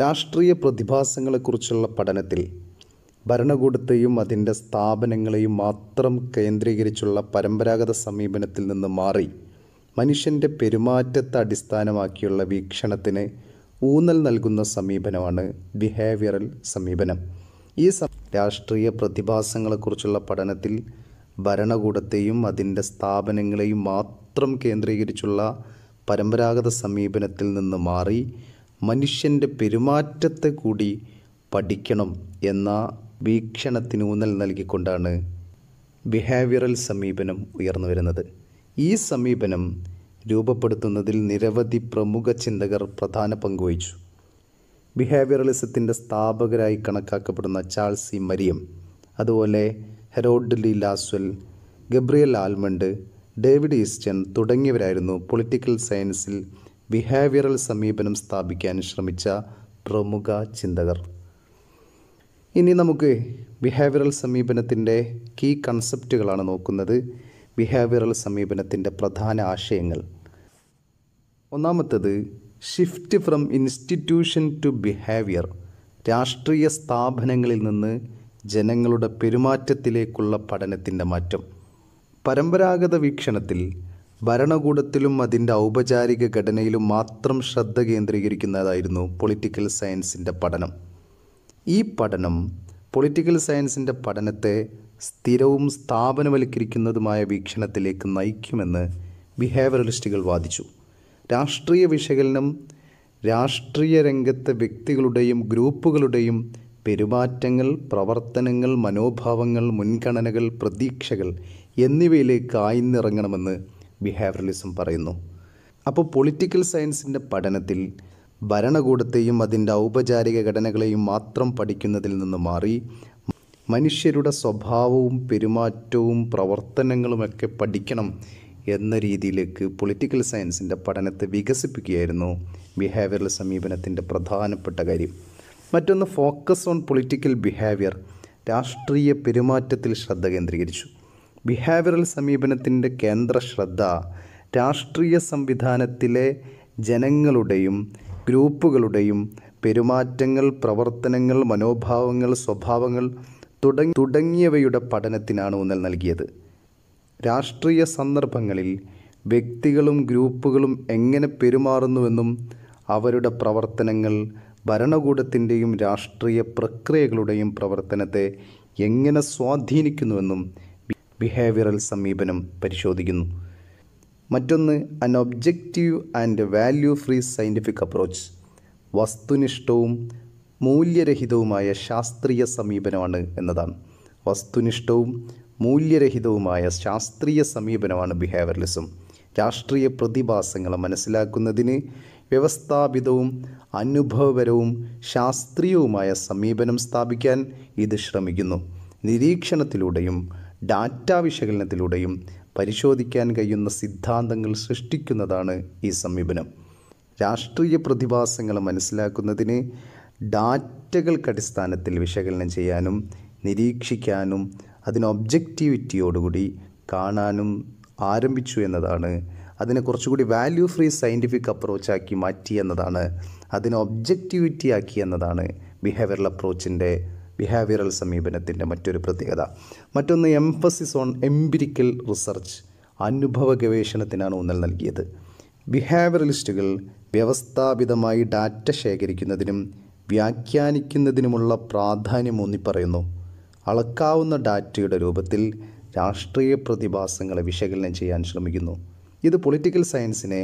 രാഷ്ട്രീയ പ്രതിഭാസങ്ങളെക്കുറിച്ചുള്ള പഠനത്തിൽ ഭരണകൂടത്തെയും അതിൻ്റെ സ്ഥാപനങ്ങളെയും മാത്രം കേന്ദ്രീകരിച്ചുള്ള പരമ്പരാഗത സമീപനത്തിൽ നിന്ന് മാറി മനുഷ്യൻ്റെ പെരുമാറ്റത്തെ അടിസ്ഥാനമാക്കിയുള്ള വീക്ഷണത്തിന് ഊന്നൽ നൽകുന്ന സമീപനമാണ് ബിഹേവിയറൽ സമീപനം ഈ രാഷ്ട്രീയ പ്രതിഭാസങ്ങളെക്കുറിച്ചുള്ള പഠനത്തിൽ ഭരണകൂടത്തെയും അതിൻ്റെ സ്ഥാപനങ്ങളെയും മാത്രം കേന്ദ്രീകരിച്ചുള്ള പരമ്പരാഗത സമീപനത്തിൽ നിന്ന് മാറി മനുഷ്യൻ്റെ പെരുമാറ്റത്തെ കൂടി പഠിക്കണം എന്ന വീക്ഷണത്തിന് ഊന്നൽ നൽകിക്കൊണ്ടാണ് ബിഹേവിയറൽ സമീപനം ഉയർന്നു വരുന്നത് ഈ സമീപനം രൂപപ്പെടുത്തുന്നതിൽ നിരവധി പ്രമുഖ ചിന്തകർ പ്രധാന പങ്കുവഹിച്ചു ബിഹേവിയറലിസത്തിൻ്റെ സ്ഥാപകരായി കണക്കാക്കപ്പെടുന്ന ചാൾസി മരിയം അതുപോലെ ഹെറോഡ് ലി Lasswell Gabriel Almond David Easton തുടങ്ങിയവരായിരുന്നു പൊളിറ്റിക്കൽ സയൻസിൽ ബിഹേവിയറൽ സമീപനം സ്ഥാപിക്കാൻ ശ്രമിച്ച പ്രമുഖ ചിന്തകർ ഇനി നമുക്ക് ബിഹേവിയറൽ സമീപനത്തിൻ്റെ കീ കൺസെപ്റ്റുകളാണ് നോക്കുന്നത് ബിഹേവിയറൽ സമീപനത്തിൻ്റെ പ്രധാന ആശയങ്ങൾ ഒന്നാമത്തത് shift from institution to behaviour രാഷ്ട്രീയ സ്ഥാപനങ്ങളിൽ നിന്ന് ജനങ്ങളുടെ പെരുമാറ്റത്തിലേക്കുള്ള പഠനത്തിൻ്റെ മാറ്റം പരമ്പരാഗത വീക്ഷണത്തിൽ ഭരണകൂടത്തിലും അതിൻ്റെ ഔപചാരിക ഘടനയിലും മാത്രം ശ്രദ്ധ കേന്ദ്രീകരിക്കുന്നതായിരുന്നു പൊളിറ്റിക്കൽ സയൻസിൻ്റെ പഠനം ഈ പഠനം പൊളിറ്റിക്കൽ സയൻസിൻ്റെ പഠനത്തെ സ്ഥിരവും സ്ഥാപനവൽക്കരിക്കുന്നതുമായ വീക്ഷണത്തിലേക്ക് നയിക്കുമെന്ന് ബിഹേവിയറലിസ്റ്റുകൾ വാദിച്ചു രാഷ്ട്രീയ വിശകലനം രാഷ്ട്രീയ രംഗത്തെ വ്യക്തികളുടെയും ഗ്രൂപ്പുകളുടെയും പെരുമാറ്റങ്ങൾ പ്രവർത്തനങ്ങൾ മനോഭാവങ്ങൾ മുൻഗണനകൾ പ്രതീക്ഷകൾ എന്നിവയിലേക്ക് ആയിന്നിറങ്ങണമെന്ന് ബിഹേവിയറലിസം പറയുന്നു അപ്പോൾ പൊളിറ്റിക്കൽ സയൻസിൻ്റെ പഠനത്തിൽ ഭരണകൂടത്തെയും അതിൻ്റെ ഔപചാരിക ഘടനകളെയും മാത്രം പഠിക്കുന്നതിൽ നിന്ന് മാറി മനുഷ്യരുടെ സ്വഭാവവും പെരുമാറ്റവും പ്രവർത്തനങ്ങളുമൊക്കെ പഠിക്കണം എന്ന രീതിയിലേക്ക് പൊളിറ്റിക്കൽ സയൻസിൻ്റെ പഠനത്തെ വികസിപ്പിക്കുകയായിരുന്നു ബിഹേവിയറൽ സമീപനത്തിൻ്റെ പ്രധാനപ്പെട്ട കാര്യം മറ്റൊന്ന് ഫോക്കസ് ഓൺ പൊളിറ്റിക്കൽ ബിഹേവിയർ രാഷ്ട്രീയ പെരുമാറ്റത്തിൽ ശ്രദ്ധ കേന്ദ്രീകരിച്ചു ബിഹേവിയറൽ സമീപനത്തിൻ്റെ കേന്ദ്ര ശ്രദ്ധ രാഷ്ട്രീയ സംവിധാനത്തിലെ ജനങ്ങളുടെയും ഗ്രൂപ്പുകളുടെയും പെരുമാറ്റങ്ങൾ പ്രവർത്തനങ്ങൾ മനോഭാവങ്ങൾ സ്വഭാവങ്ങൾ തുടങ്ങി തുടങ്ങിയവയുടെ പഠനത്തിനാണ് ഊന്നൽ നൽകിയത് രാഷ്ട്രീയ സന്ദർഭങ്ങളിൽ വ്യക്തികളും ഗ്രൂപ്പുകളും എങ്ങനെ പെരുമാറുന്നുവെന്നും അവരുടെ പ്രവർത്തനങ്ങൾ ഭരണകൂടത്തിൻ്റെയും രാഷ്ട്രീയ പ്രക്രിയകളുടെയും പ്രവർത്തനത്തെ എങ്ങനെ സ്വാധീനിക്കുന്നുവെന്നും ബിഹേവിയറൽ സമീപനം പരിശോധിക്കുന്നു മറ്റൊന്ന് an objective and value free scientific approach വസ്തുനിഷ്ഠവും മൂല്യരഹിതവുമായ ശാസ്ത്രീയ സമീപനമാണ് എന്നതാണ് വസ്തുനിഷ്ഠവും മൂല്യരഹിതവുമായ ശാസ്ത്രീയ സമീപനമാണ് ബിഹേവിയറലിസം രാഷ്ട്രീയ പ്രതിഭാസങ്ങളെ മനസ്സിലാക്കുന്നതിന് വ്യവസ്ഥാപിതവും അനുഭവപരവും ശാസ്ത്രീയവുമായ സമീപനം സ്ഥാപിക്കാൻ ഇത് ശ്രമിക്കുന്നു നിരീക്ഷണത്തിലൂടെയും ഡാറ്റ വിശകലനത്തിലൂടെയും പരിശോധിക്കാൻ കഴിയുന്ന സിദ്ധാന്തങ്ങൾ സൃഷ്ടിക്കുന്നതാണ് ഈ സമീപനം രാഷ്ട്രീയ പ്രതിഭാസങ്ങൾ മനസ്സിലാക്കുന്നതിന് ഡാറ്റകൾക്കടിസ്ഥാനത്തിൽ വിശകലനം ചെയ്യാനും നിരീക്ഷിക്കാനും അതിന് ഒബ്ജക്റ്റിവിറ്റിയോടുകൂടി കാണാനും ആരംഭിച്ചു എന്നതാണ് അതിനെ കുറച്ചുകൂടി വാല്യൂ ഫ്രീ സയൻറ്റിഫിക് അപ്രോച്ചാക്കി മാറ്റി എന്നതാണ് അതിനെ ഒബ്ജക്റ്റിവിറ്റി ആക്കി എന്നതാണ് ബിഹേവിയറൽ അപ്രോച്ചിൻ്റെ ബിഹേവിയറൽ സമീപനത്തിൻ്റെ മറ്റൊരു പ്രത്യേകത മറ്റൊന്ന് എംഫസിസ് ഓൺ എംപിരിക്കൽ റിസർച്ച് അനുഭവ ഗവേഷണത്തിനാണ് ഊന്നൽ നൽകിയത് ബിഹേവിയറലിസ്റ്റുകൾ വ്യവസ്ഥാപിതമായി ഡാറ്റ ശേഖരിക്കുന്നതിനും വ്യാഖ്യാനിക്കുന്നതിനുമുള്ള പ്രാധാന്യം ഊന്നിപ്പറയുന്നു അളക്കാവുന്ന ഡാറ്റയുടെ രൂപത്തിൽ രാഷ്ട്രീയ പ്രതിഭാസങ്ങളെ വിശകലനം ചെയ്യാൻ ശ്രമിക്കുന്നു ഇത് പൊളിറ്റിക്കൽ സയൻസിനെ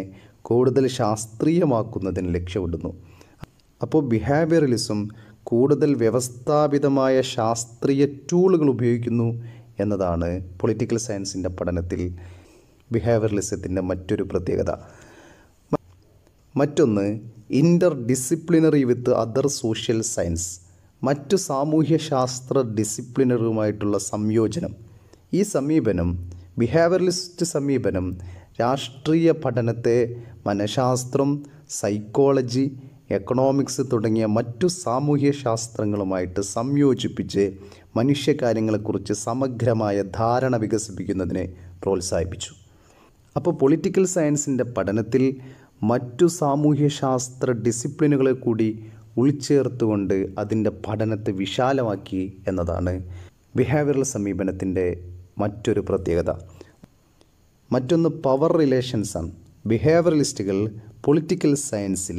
കൂടുതൽ ശാസ്ത്രീയമാക്കുന്നതിന് ലക്ഷ്യമിടുന്നു അപ്പോൾ ബിഹേവിയറലിസം കൂടുതൽ വ്യവസ്ഥാപിതമായ ശാസ്ത്രീയ ടൂളുകൾ ഉപയോഗിക്കുന്നു എന്നതാണ് പൊളിറ്റിക്കൽ സയൻസിൻ്റെ പഠനത്തിൽ ബിഹേവിയറലിസത്തിൻ്റെ മറ്റൊരു പ്രത്യേകത മറ്റൊന്ന് interdisciplinary with other social science മറ്റു സാമൂഹ്യശാസ്ത്ര ഡിസിപ്ലിനറുമായിട്ടുള്ള സംയോജനം ഈ സമീപനം ബിഹേവിയറലിസ്റ്റ് സമീപനം രാഷ്ട്രീയ പഠനത്തെ മനഃശാസ്ത്രം സൈക്കോളജി എക്കണോമിക്സ് തുടങ്ങിയ മറ്റു സാമൂഹ്യ ശാസ്ത്രങ്ങളുമായിട്ട് സംയോജിപ്പിച്ച് മനുഷ്യകാര്യങ്ങളെക്കുറിച്ച് സമഗ്രമായ ധാരണ വികസിപ്പിക്കുന്നതിനെ പ്രോത്സാഹിപ്പിച്ചു അപ്പോൾ പൊളിറ്റിക്കൽ സയൻസിൻ്റെ പഠനത്തിൽ മറ്റു സാമൂഹ്യ ശാസ്ത്ര ഡിസിപ്ലിനുകളെ കൂടി ഉൾച്ചേർത്തുകൊണ്ട് അതിൻ്റെ പഠനത്തെ വിശാലമാക്കി എന്നതാണ് ബിഹേവിയറൽ സമീപനത്തിൻ്റെ മറ്റൊരു പ്രത്യേകത മറ്റൊന്ന് പവർ റിലേഷൻസാണ് ബിഹേവിയറലിസ്റ്റുകൾ പൊളിറ്റിക്കൽ സയൻസിൽ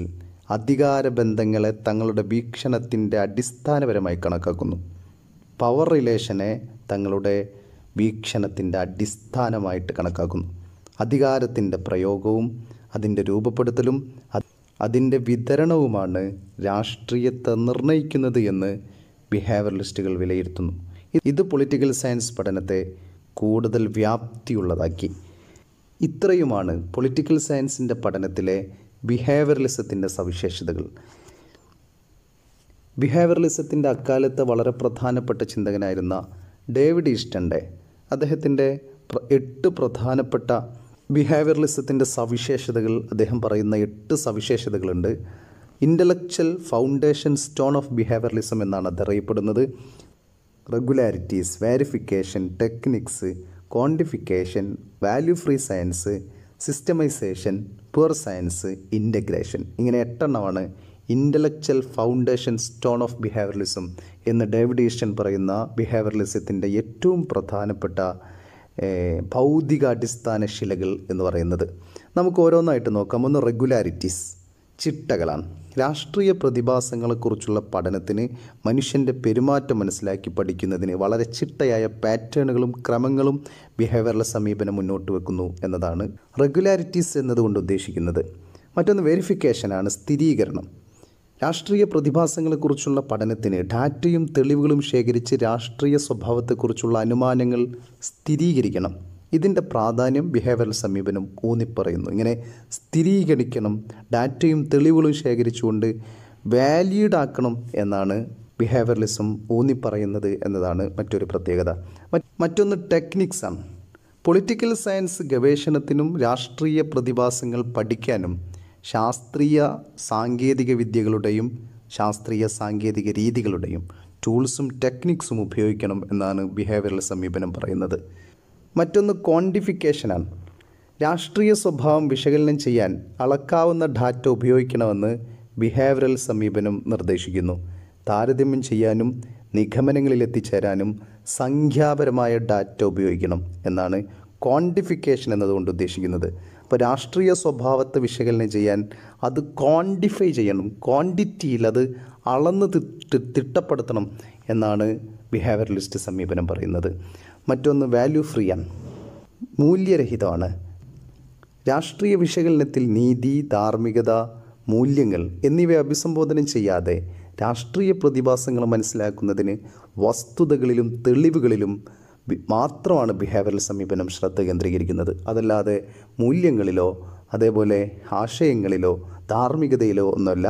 അധികാര ബന്ധങ്ങളെ തങ്ങളുടെ വീക്ഷണത്തിൻ്റെ അടിസ്ഥാനപരമായി കണക്കാക്കുന്നു പവർ റിലേഷനെ തങ്ങളുടെ വീക്ഷണത്തിൻ്റെ അടിസ്ഥാനമായിട്ട് കണക്കാക്കുന്നു അധികാരത്തിൻ്റെ പ്രയോഗവും അതിൻ്റെ രൂപപ്പെടുത്തലും അതിൻ്റെ വിതരണവുമാണ് രാഷ്ട്രീയത്തെ നിർണ്ണയിക്കുന്നത് എന്ന് ബിഹേവിയറലിസ്റ്റുകൾ വിലയിരുത്തുന്നു ഇത് പൊളിറ്റിക്കൽ സയൻസ് പഠനത്തെ കൂടുതൽ വ്യാപ്തിയുള്ളതാക്കി ഇത്രയുമാണ് പൊളിറ്റിക്കൽ സയൻസിൻ്റെ പഠനത്തിലെ ബിഹേവിയറലിസത്തിൻ്റെ സവിശേഷതകൾ ബിഹേവിയറലിസത്തിൻ്റെ അക്കാലത്തെ വളരെ പ്രധാനപ്പെട്ട ചിന്തകനായിരുന്ന ഡേവിഡ് ഈസ്റ്റൻ്റെ അദ്ദേഹത്തിൻ്റെ എട്ട് പ്രധാനപ്പെട്ട ബിഹേവിയറലിസത്തിൻ്റെ സവിശേഷതകൾ അദ്ദേഹം പറയുന്ന എട്ട് സവിശേഷതകളുണ്ട് intellectual foundation stone of behaviouralism എന്നാണ് അതറിയപ്പെടുന്നത് regularities verification techniques quantification value free science systematisation pure science integration ഇങ്ങനെ എട്ടെണ്ണമാണ് intellectual foundation stone of behaviouralism എന്ന് ഡേവിഡ് ഈസ്റ്റൻ പറയുന്ന ബിഹേവിയറലിസത്തിൻ്റെ ഏറ്റവും പ്രധാനപ്പെട്ട ഭൗതികാടിസ്ഥാന ശിലകൾ എന്ന് പറയുന്നത് നമുക്ക് ഓരോന്നായിട്ട് നോക്കാം ഒന്ന് റെഗുലാരിറ്റീസ് ചിട്ടകളാണ് രാഷ്ട്രീയ പ്രതിഭാസങ്ങളെക്കുറിച്ചുള്ള പഠനത്തിന് മനുഷ്യൻ്റെ പെരുമാറ്റം മനസ്സിലാക്കി പഠിക്കുന്നതിന് വളരെ ചിട്ടയായ പാറ്റേണുകളും ക്രമങ്ങളും ബിഹേവിയറൽ സമീപനം മുന്നോട്ട് വെക്കുന്നു എന്നതാണ് റെഗുലാരിറ്റീസ് എന്നതുകൊണ്ട് ഉദ്ദേശിക്കുന്നത് മറ്റൊന്ന് വെരിഫിക്കേഷനാണ് സ്ഥിരീകരണം രാഷ്ട്രീയ പ്രതിഭാസങ്ങളെക്കുറിച്ചുള്ള പഠനത്തിന് ഡാറ്റയും തെളിവുകളും ശേഖരിച്ച് രാഷ്ട്രീയ സ്വഭാവത്തെക്കുറിച്ചുള്ള അനുമാനങ്ങൾ സ്ഥിരീകരിക്കണം ഇതിൻ്റെ പ്രാധാന്യം ബിഹേവിയറൽ സമീപനം ഊന്നിപ്പറയുന്നു ഇങ്ങനെ സ്ഥിരീകരിക്കണം ഡാറ്റയും തെളിവുകളും ശേഖരിച്ചുകൊണ്ട് വാല്യൂഡ് ആക്കണം എന്നാണ് ബിഹേവിയറലിസം ഊന്നിപ്പറയുന്നത് എന്നതാണ് മറ്റൊരു പ്രത്യേകത മറ്റൊന്ന് ടെക്നിക്സാണ് പൊളിറ്റിക്കൽ സയൻസ് ഗവേഷണത്തിനും രാഷ്ട്രീയ പ്രതിഭാസങ്ങൾ പഠിക്കാനും ശാസ്ത്രീയ സാങ്കേതിക വിദ്യകളുടെയും ശാസ്ത്രീയ സാങ്കേതിക രീതികളുടെയും ടൂൾസും ടെക്നിക്സും ഉപയോഗിക്കണം എന്നാണ് ബിഹേവിയറൽ സമീപനം പറയുന്നത് മറ്റൊന്ന് ക്വാണ്ടിഫിക്കേഷനാണ് രാഷ്ട്രീയ സ്വഭാവം വിശകലനം ചെയ്യാൻ അളക്കാവുന്ന ഡാറ്റ ഉപയോഗിക്കണമെന്ന് ബിഹേവിയറൽ സമീപനം നിർദ്ദേശിക്കുന്നു താരതമ്യം ചെയ്യാനും നിഗമനങ്ങളിൽ എത്തിച്ചേരാനും സംഖ്യാപരമായ ഡാറ്റ ഉപയോഗിക്കണം എന്നാണ് ക്വാണ്ടിഫിക്കേഷൻ എന്നതുകൊണ്ട് ഉദ്ദേശിക്കുന്നത് അപ്പോൾ രാഷ്ട്രീയ സ്വഭാവത്തെ വിശകലനം ചെയ്യാൻ അത് ക്വാണ്ടിഫൈ ചെയ്യണം ക്വാണ്ടിറ്റിയിൽ അത് അളന്ന് തിട്ടപ്പെടുത്തണം എന്നാണ് ബിഹേവിയറലിസ്റ്റ് സമീപനം പറയുന്നത് മറ്റൊന്ന് വാല്യൂ ഫ്രീ ആണ് മൂല്യരഹിതമാണ് രാഷ്ട്രീയ വിശകലനത്തിൽ നീതി ധാർമ്മികത മൂല്യങ്ങൾ എന്നിവ അഭിസംബോധന ചെയ്യാതെ രാഷ്ട്രീയ പ്രതിഭാസങ്ങൾ മനസ്സിലാക്കുന്നതിന് വസ്തുതകളിലും തെളിവുകളിലും മാത്രമാണ് ബിഹേവിയറൽ സമീപനം ശ്രദ്ധ കേന്ദ്രീകരിക്കുന്നത് അതല്ലാതെ മൂല്യങ്ങളിലോ അതേപോലെ ആശയങ്ങളിലോ ധാർമ്മികതയിലോ ഒന്നുമല്ല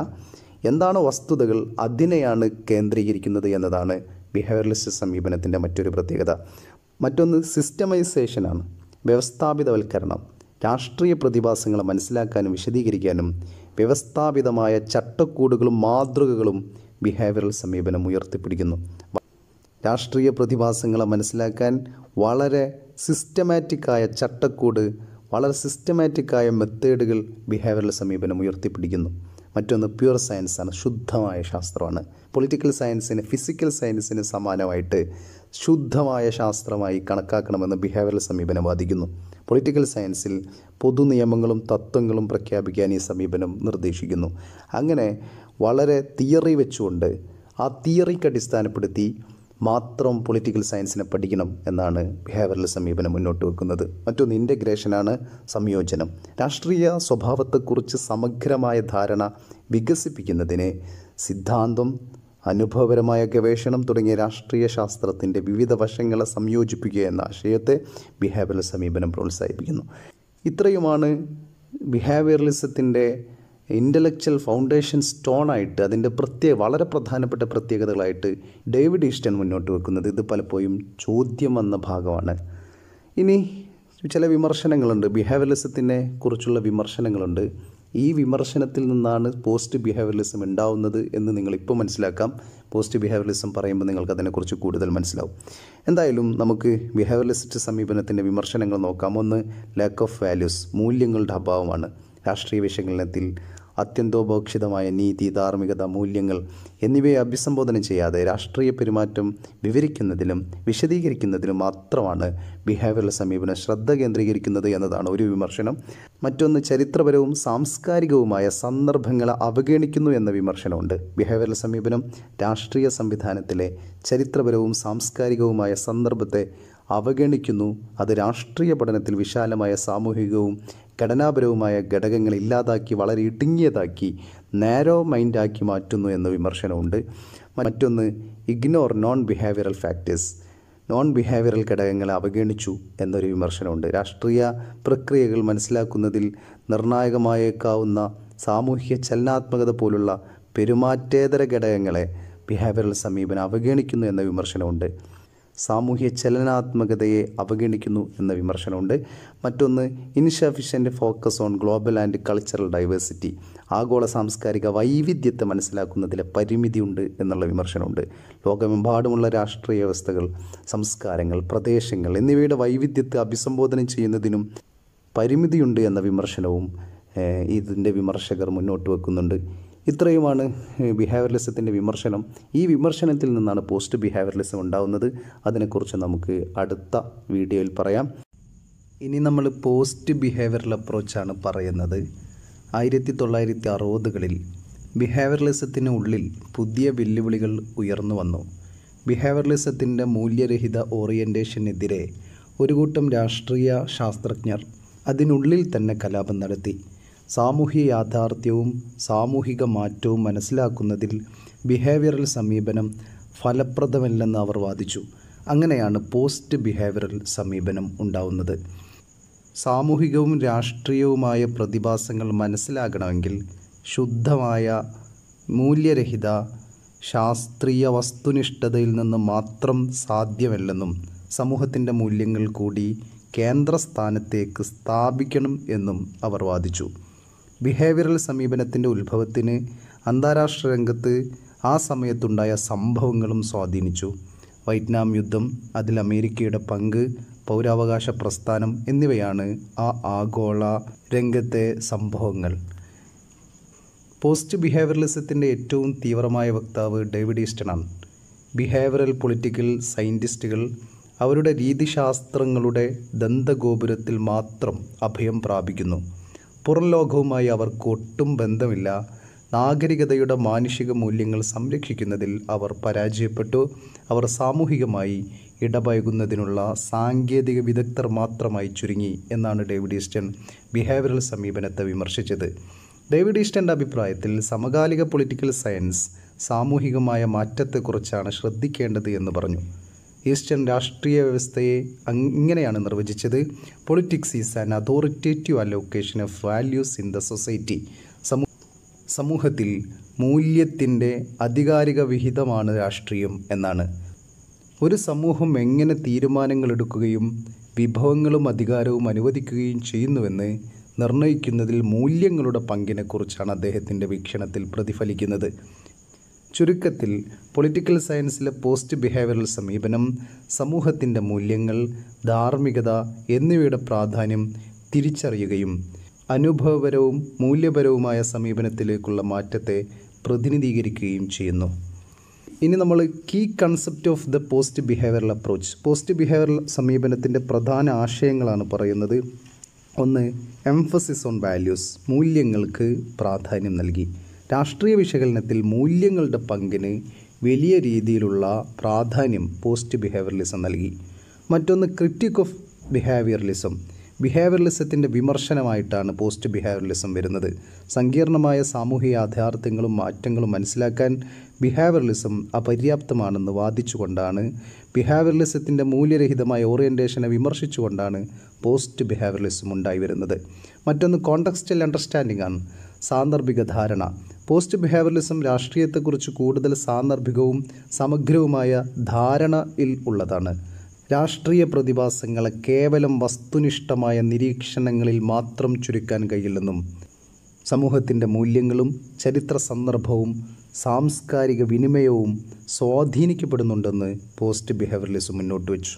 എന്താണ് വസ്തുതകൾ അതിനെയാണ് കേന്ദ്രീകരിക്കുന്നത് എന്നതാണ് ബിഹേവിയറലിസ്റ്റ് സമീപനത്തിൻ്റെ മറ്റൊരു പ്രത്യേകത മറ്റൊന്ന് സിസ്റ്റമൈസേഷനാണ് വ്യവസ്ഥാപിതവൽക്കരണം രാഷ്ട്രീയ പ്രതിഭാസങ്ങളെ മനസ്സിലാക്കാനും വിശദീകരിക്കാനും വ്യവസ്ഥാപിതമായ ചട്ടക്കൂടുകളും മാതൃകകളും ബിഹേവിയറൽ സമീപനം ഉയർത്തിപ്പിടിക്കുന്നു രാഷ്ട്രീയ പ്രതിഭാസങ്ങളെ മനസ്സിലാക്കാൻ വളരെ സിസ്റ്റമാറ്റിക്കായ ചട്ടക്കൂട് വളരെ സിസ്റ്റമാറ്റിക്കായ മെത്തേഡുകൾ ബിഹേവിയറൽ സമീപനം ഉയർത്തിപ്പിടിക്കുന്നു മറ്റൊന്ന് പ്യുർ സയൻസാണ് ശുദ്ധമായ ശാസ്ത്രമാണ് പൊളിറ്റിക്കൽ സയൻസിന് ഫിസിക്കൽ സയൻസിന് സമാനമായിട്ട് ശുദ്ധമായ ശാസ്ത്രമായി കണക്കാക്കണമെന്ന് ബിഹേവിയറൽ സമീപനം വാദിക്കുന്നു പൊളിറ്റിക്കൽ സയൻസിൽ പൊതു നിയമങ്ങളും തത്വങ്ങളും പ്രഖ്യാപിക്കാൻ ഈ സമീപനം നിർദ്ദേശിക്കുന്നു അങ്ങനെ വളരെ തിയറി വെച്ചുകൊണ്ട് ആ തിയറിക്ക് അടിസ്ഥാനപ്പെടുത്തി മാത്രം പൊളിറ്റിക്കൽ സയൻസിനെ പഠിക്കണം എന്നാണ് ബിഹേവിയറൽ സമീപനം മുന്നോട്ട് വെക്കുന്നത് മറ്റൊന്ന് ഇൻ്റഗ്രേഷനാണ് സംയോജനം രാഷ്ട്രീയ സ്വഭാവത്തെക്കുറിച്ച് സമഗ്രമായ ധാരണ വികസിപ്പിക്കുന്നതിന് സിദ്ധാന്തം അനുഭവപരമായ ഗവേഷണം തുടങ്ങിയ രാഷ്ട്രീയ ശാസ്ത്രത്തിൻ്റെ വിവിധ വശങ്ങളെ സംയോജിപ്പിക്കുക എന്ന ആശയത്തെ ബിഹേവിയറൽ സമീപനം പ്രോത്സാഹിപ്പിക്കുന്നു ഇത്രയുമാണ് ബിഹേവിയറലിസത്തിൻ്റെ ഇൻ്റലക്ച്വൽ ഫൗണ്ടേഷൻ സ്റ്റോണായിട്ട് അതിൻ്റെ പ്രത്യേക വളരെ പ്രധാനപ്പെട്ട പ്രത്യേകതകളായിട്ട് ഡേവിഡ് ഈസ്റ്റൺ മുന്നോട്ട് വെക്കുന്നത് ഇത് പലപ്പോഴും ചോദ്യം വന്ന ഭാഗമാണ് ഇനി ചില വിമർശനങ്ങളുണ്ട് ബിഹേവിയലിസത്തിനെ കുറിച്ചുള്ള വിമർശനങ്ങളുണ്ട് ഈ വിമർശനത്തിൽ നിന്നാണ് പോസ്റ്റ് ബിഹേവിയലിസം ഉണ്ടാവുന്നത് എന്ന് നിങ്ങളിപ്പോൾ മനസ്സിലാക്കാം പോസ്റ്റ് ബിഹേവിയലിസം പറയുമ്പോൾ നിങ്ങൾക്ക് അതിനെക്കുറിച്ച് കൂടുതൽ മനസ്സിലാവും എന്തായാലും നമുക്ക് ബിഹേവിയലിസ്റ്റ് സമീപനത്തിൻ്റെ വിമർശനങ്ങൾ നോക്കാം ഒന്ന് ലാക്ക് ഓഫ് വാല്യൂസ് മൂല്യങ്ങളുടെ അഭാവമാണ് രാഷ്ട്രീയ വിശകലനത്തിൽ അത്യന്തോപേക്ഷിതമായ നീതി ധാർമ്മികത മൂല്യങ്ങൾ എന്നിവയെ അഭിസംബോധന ചെയ്യാതെ രാഷ്ട്രീയ പെരുമാറ്റം വിവരിക്കുന്നതിലും വിശദീകരിക്കുന്നതിലും മാത്രമാണ് ബിഹേവിയറൽ സമീപനം ശ്രദ്ധ കേന്ദ്രീകരിക്കുന്നത് എന്നതാണ് ഒരു വിമർശനം മറ്റൊന്ന് ചരിത്രപരവും സാംസ്കാരികവുമായ സന്ദർഭങ്ങളെ അവഗണിക്കുന്നു എന്ന വിമർശനമുണ്ട് ബിഹേവിയറൽ സമീപനം രാഷ്ട്രീയ സംവിധാനത്തിലെ ചരിത്രപരവും സാംസ്കാരികവുമായ സന്ദർഭത്തെ അവഗണിക്കുന്നു അത് രാഷ്ട്രീയ പഠനത്തിൽ വിശാലമായ സാമൂഹികവും ഘടനാപരവുമായ ഘടകങ്ങൾ ഇല്ലാതാക്കി വളരെ ഇടുങ്ങിയതാക്കി നാരോ മൈൻഡാക്കി മാറ്റുന്നു എന്ന വിമർശനമുണ്ട് മറ്റൊന്ന് ignore non behavioural factors non behavioural ഘടകങ്ങളെ അവഗണിച്ചു എന്നൊരു വിമർശനമുണ്ട് രാഷ്ട്രീയ പ്രക്രിയകൾ മനസ്സിലാക്കുന്നതിൽ നിർണായകമായേക്കാവുന്ന സാമൂഹ്യ ചലനാത്മകത പോലുള്ള പെരുമാറ്റേതര ഘടകങ്ങളെ ബിഹേവിയറൽ സമീപനം അവഗണിക്കുന്നു എന്ന വിമർശനമുണ്ട് സാമൂഹ്യ ചലനാത്മകതയെ അവഗണിക്കുന്നു എന്ന വിമർശനമുണ്ട് മറ്റൊന്ന് insufficient focus on global and cultural diversity ആഗോള സാംസ്കാരിക വൈവിധ്യത്തെ മനസ്സിലാക്കുന്നതിലെ പരിമിതിയുണ്ട് എന്നുള്ള വിമർശനമുണ്ട് ലോകമെമ്പാടുമുള്ള രാഷ്ട്രീയ വ്യവസ്ഥകൾ സംസ്കാരങ്ങൾ പ്രദേശങ്ങൾ എന്നിവയുടെ വൈവിധ്യത്തെ അഭിസംബോധന ചെയ്യുന്നതിനും പരിമിതിയുണ്ട് എന്ന വിമർശനവും ഇതിൻ്റെ വിമർശകർ മുന്നോട്ട് വെക്കുന്നുണ്ട് ഇത്രയുമാണ് ബിഹേവിയർലിസത്തിൻ്റെ വിമർശനം ഈ വിമർശനത്തിൽ നിന്നാണ് പോസ്റ്റ് ബിഹേവിയർലിസം ഉണ്ടാകുന്നത് അതിനെക്കുറിച്ച് നമുക്ക് അടുത്ത വീഡിയോയിൽ പറയാം ഇനി നമ്മൾ പോസ്റ്റ് ബിഹേവിയറൽ അപ്രോച്ചാണ് പറയുന്നത് ആയിരത്തി തൊള്ളായിരത്തി അറുപതുകളിൽ ബിഹേവിയർലിസത്തിന് ഉള്ളിൽ പുതിയ വെല്ലുവിളികൾ ഉയർന്നു വന്നു ബിഹേവിയർലിസത്തിൻ്റെ മൂല്യരഹിത ഓറിയൻറ്റേഷനെതിരെ ഒരു കൂട്ടം രാഷ്ട്രീയ ശാസ്ത്രജ്ഞർ അതിനുള്ളിൽ തന്നെ കലാപം നടത്തി സാമൂഹ്യ യാഥാർത്ഥ്യവും സാമൂഹിക മാറ്റവും മനസ്സിലാക്കുന്നതിൽ ബിഹേവിയറൽ സമീപനം ഫലപ്രദമല്ലെന്ന് അവർ വാദിച്ചു അങ്ങനെയാണ് പോസ്റ്റ് ബിഹേവിയറൽ സമീപനം ഉണ്ടാവുന്നത് സാമൂഹികവും രാഷ്ട്രീയവുമായ പ്രതിഭാസങ്ങൾ മനസ്സിലാകണമെങ്കിൽ ശുദ്ധമായ മൂല്യരഹിത ശാസ്ത്രീയ വസ്തുനിഷ്ഠതയിൽ നിന്ന് മാത്രം സാധ്യമല്ലെന്നും സമൂഹത്തിൻ്റെ മൂല്യങ്ങൾ കൂടി കേന്ദ്രസ്ഥാനത്തേക്ക് സ്ഥാപിക്കണം എന്നും അവർ വാദിച്ചു ബിഹേവിയറൽ സമീപനത്തിൻ്റെ ഉത്ഭവത്തിന് അന്താരാഷ്ട്ര രംഗത്ത് ആ സമയത്തുണ്ടായ സംഭവങ്ങളും സ്വാധീനിച്ചു വൈറ്റ്നാം യുദ്ധം അതിൽ അമേരിക്കയുടെ പങ്ക് പൗരാവകാശ പ്രസ്ഥാനം എന്നിവയാണ് ആ ആഗോള രംഗത്തെ സംഭവങ്ങൾ പോസ്റ്റ് ബിഹേവിയറലിസത്തിൻ്റെ ഏറ്റവും തീവ്രമായ വക്താവ് ഡേവിഡ് ഈസ്റ്റണാണ് ബിഹേവിയറൽ പൊളിറ്റിക്കൽ സയൻറ്റിസ്റ്റുകൾ അവരുടെ രീതിശാസ്ത്രങ്ങളുടെ ദന്തഗോപുരത്തിൽ മാത്രം അഭയം പ്രാപിക്കുന്നു പുറംലോകവുമായി അവർക്ക് ഒട്ടും ബന്ധമില്ല നാഗരികതയുടെ മാനുഷിക മൂല്യങ്ങൾ സംരക്ഷിക്കുന്നതിൽ അവർ പരാജയപ്പെട്ടു അവർ സാമൂഹികമായി ഇടപഴകുന്നതിനുള്ള സാങ്കേതിക വിദഗ്ധർ മാത്രമായി ചുരുങ്ങി എന്നാണ് ഡേവിഡ് ഈസ്റ്റൺ ബിഹേവിയറൽ സമീപനത്തെ വിമർശിച്ചത് ഡേവിഡ് ഈസ്റ്റൻ്റെ അഭിപ്രായത്തിൽ സമകാലിക പൊളിറ്റിക്കൽ സയൻസ് സാമൂഹികമായ മാറ്റത്തെക്കുറിച്ചാണ് ശ്രദ്ധിക്കേണ്ടത് എന്ന് പറഞ്ഞു ഈസ്റ്റേൺ രാഷ്ട്രീയ വ്യവസ്ഥയെ ഇങ്ങനെയാണ് നിർവചിച്ചത് politics is an authoritative allocation of values in the society സമൂഹത്തിൽ മൂല്യത്തിൻ്റെ അധികാരിക വിഹിതമാണ് രാഷ്ട്രീയം എന്നാണ് ഒരു സമൂഹം എങ്ങനെ തീരുമാനങ്ങൾ എടുക്കുകയും വിഭവങ്ങളും അധികാരവും അനുവദിക്കുകയും ചെയ്യുന്നുവെന്ന് നിർണ്ണയിക്കുന്നതിൽ മൂല്യങ്ങളുടെ പങ്കിനെക്കുറിച്ചാണ് അദ്ദേഹത്തിൻ്റെ വീക്ഷണത്തിൽ പ്രതിഫലിക്കുന്നത് ചുരുക്കത്തിൽ പൊളിറ്റിക്കൽ സയൻസിലെ പോസ്റ്റ് ബിഹേവിയറൽ സമീപനം സമൂഹത്തിൻ്റെ മൂല്യങ്ങൾ ധാർമ്മികത എന്നിവയുടെ പ്രാധാന്യം തിരിച്ചറിയുകയും അനുഭവപരവും മൂല്യപരവുമായ സമീപനത്തിലേക്കുള്ള മാറ്റത്തെ പ്രതിനിധീകരിക്കുകയും ചെയ്യുന്നു ഇനി നമ്മൾ key concept of the post behavioural approach post behavioural സമീപനത്തിൻ്റെ പ്രധാന ആശയങ്ങളാണ് പറയുന്നത് ഒന്ന് എംഫസിസ് ഓൺ വാല്യൂസ് മൂല്യങ്ങൾക്ക് പ്രാധാന്യം നൽകി രാഷ്ട്രീയ വിശകലനത്തിൽ മൂല്യങ്ങളുടെ പങ്കിന് വലിയ രീതിയിലുള്ള പ്രാധാന്യം പോസ്റ്റ് ബിഹേവിയറലിസം നൽകി മറ്റൊന്ന് ക്രിറ്റിക് ഓഫ് ബിഹേവിയറലിസം ബിഹേവിയറലിസത്തിൻ്റെ വിമർശനമായിട്ടാണ് പോസ്റ്റ് ബിഹേവിയറലിസം വരുന്നത് സങ്കീർണമായ സാമൂഹിക യാഥാർത്ഥ്യങ്ങളും മാറ്റങ്ങളും മനസ്സിലാക്കാൻ ബിഹേവിയറലിസം അപര്യാപ്തമാണെന്ന് വാദിച്ചുകൊണ്ടാണ് ബിഹേവിയറലിസത്തിൻ്റെ മൂല്യരഹിതമായ ഓറിയൻറ്റേഷനെ വിമർശിച്ചുകൊണ്ടാണ് പോസ്റ്റ് ബിഹേവിയറലിസം ഉണ്ടായി വരുന്നത് മറ്റൊന്ന് കോണ്ടക്സ്റ്റൽ അണ്ടർസ്റ്റാൻഡിംഗ് ആണ് സാന്ദർഭിക ധാരണ പോസ്റ്റ് ബിഹേവിയറലിസം രാഷ്ട്രീയത്തെക്കുറിച്ച് കൂടുതൽ സാന്ദർഭികവും സമഗ്രവുമായ ധാരണയിൽ ഉള്ളതാണ് രാഷ്ട്രീയ പ്രതിഭാസങ്ങളെ കേവലം വസ്തുനിഷ്ഠമായ നിരീക്ഷണങ്ങളിൽ മാത്രം ചുരുക്കാൻ കഴിയില്ലെന്നും സമൂഹത്തിൻ്റെ മൂല്യങ്ങളും ചരിത്ര സന്ദർഭവും സാംസ്കാരിക വിനിമയവും സ്വാധീനിക്കപ്പെടുന്നുണ്ടെന്ന് പോസ്റ്റ് ബിഹേവിയറലിസം മുന്നോട്ട് വെച്ചു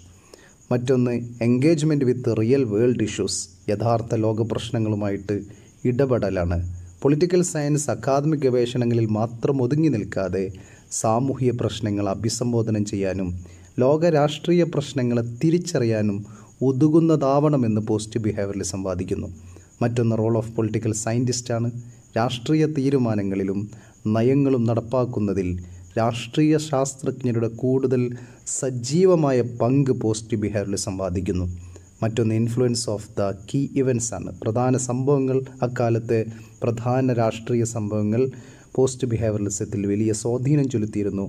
മറ്റൊന്ന് engagement with real world issues യഥാർത്ഥ ലോക പ്രശ്നങ്ങളുമായിട്ട് ഇടപെടലാണ് പൊളിറ്റിക്കൽ സയൻസ് അക്കാദമിക് ഗവേഷണങ്ങളിൽ മാത്രം ഒതുങ്ങി നിൽക്കാതെ സാമൂഹിക പ്രശ്നങ്ങൾ അഭിസംബോധനം ചെയ്യാനും ലോക രാഷ്ട്രീയ പ്രശ്നങ്ങളെ തിരിച്ചറിയാനും ഒതുകുന്നതാവണമെന്ന് പോസ്റ്റ് ബിഹേവിയറിൽ വാദിക്കുന്നു മറ്റൊന്ന് റോൾ ഓഫ് പൊളിറ്റിക്കൽ സയൻറ്റിസ്റ്റാണ് രാഷ്ട്രീയ തീരുമാനങ്ങളിലും നയങ്ങളും നടപ്പാക്കുന്നതിൽ രാഷ്ട്രീയ ശാസ്ത്രജ്ഞരുടെ കൂടുതൽ സജീവമായ പങ്ക് പോസ്റ്റ് ബിഹേവിയറിസം വാദിക്കുന്നു മറ്റൊന്ന് influence of the key events ആണ് പ്രധാന സംഭവങ്ങൾ അക്കാലത്തെ പ്രധാന രാഷ്ട്രീയ സംഭവങ്ങൾ പോസ്റ്റ് ബിഹേവിയറിസത്തിൽ വലിയ സ്വാധീനം ചെലുത്തിയിരുന്നു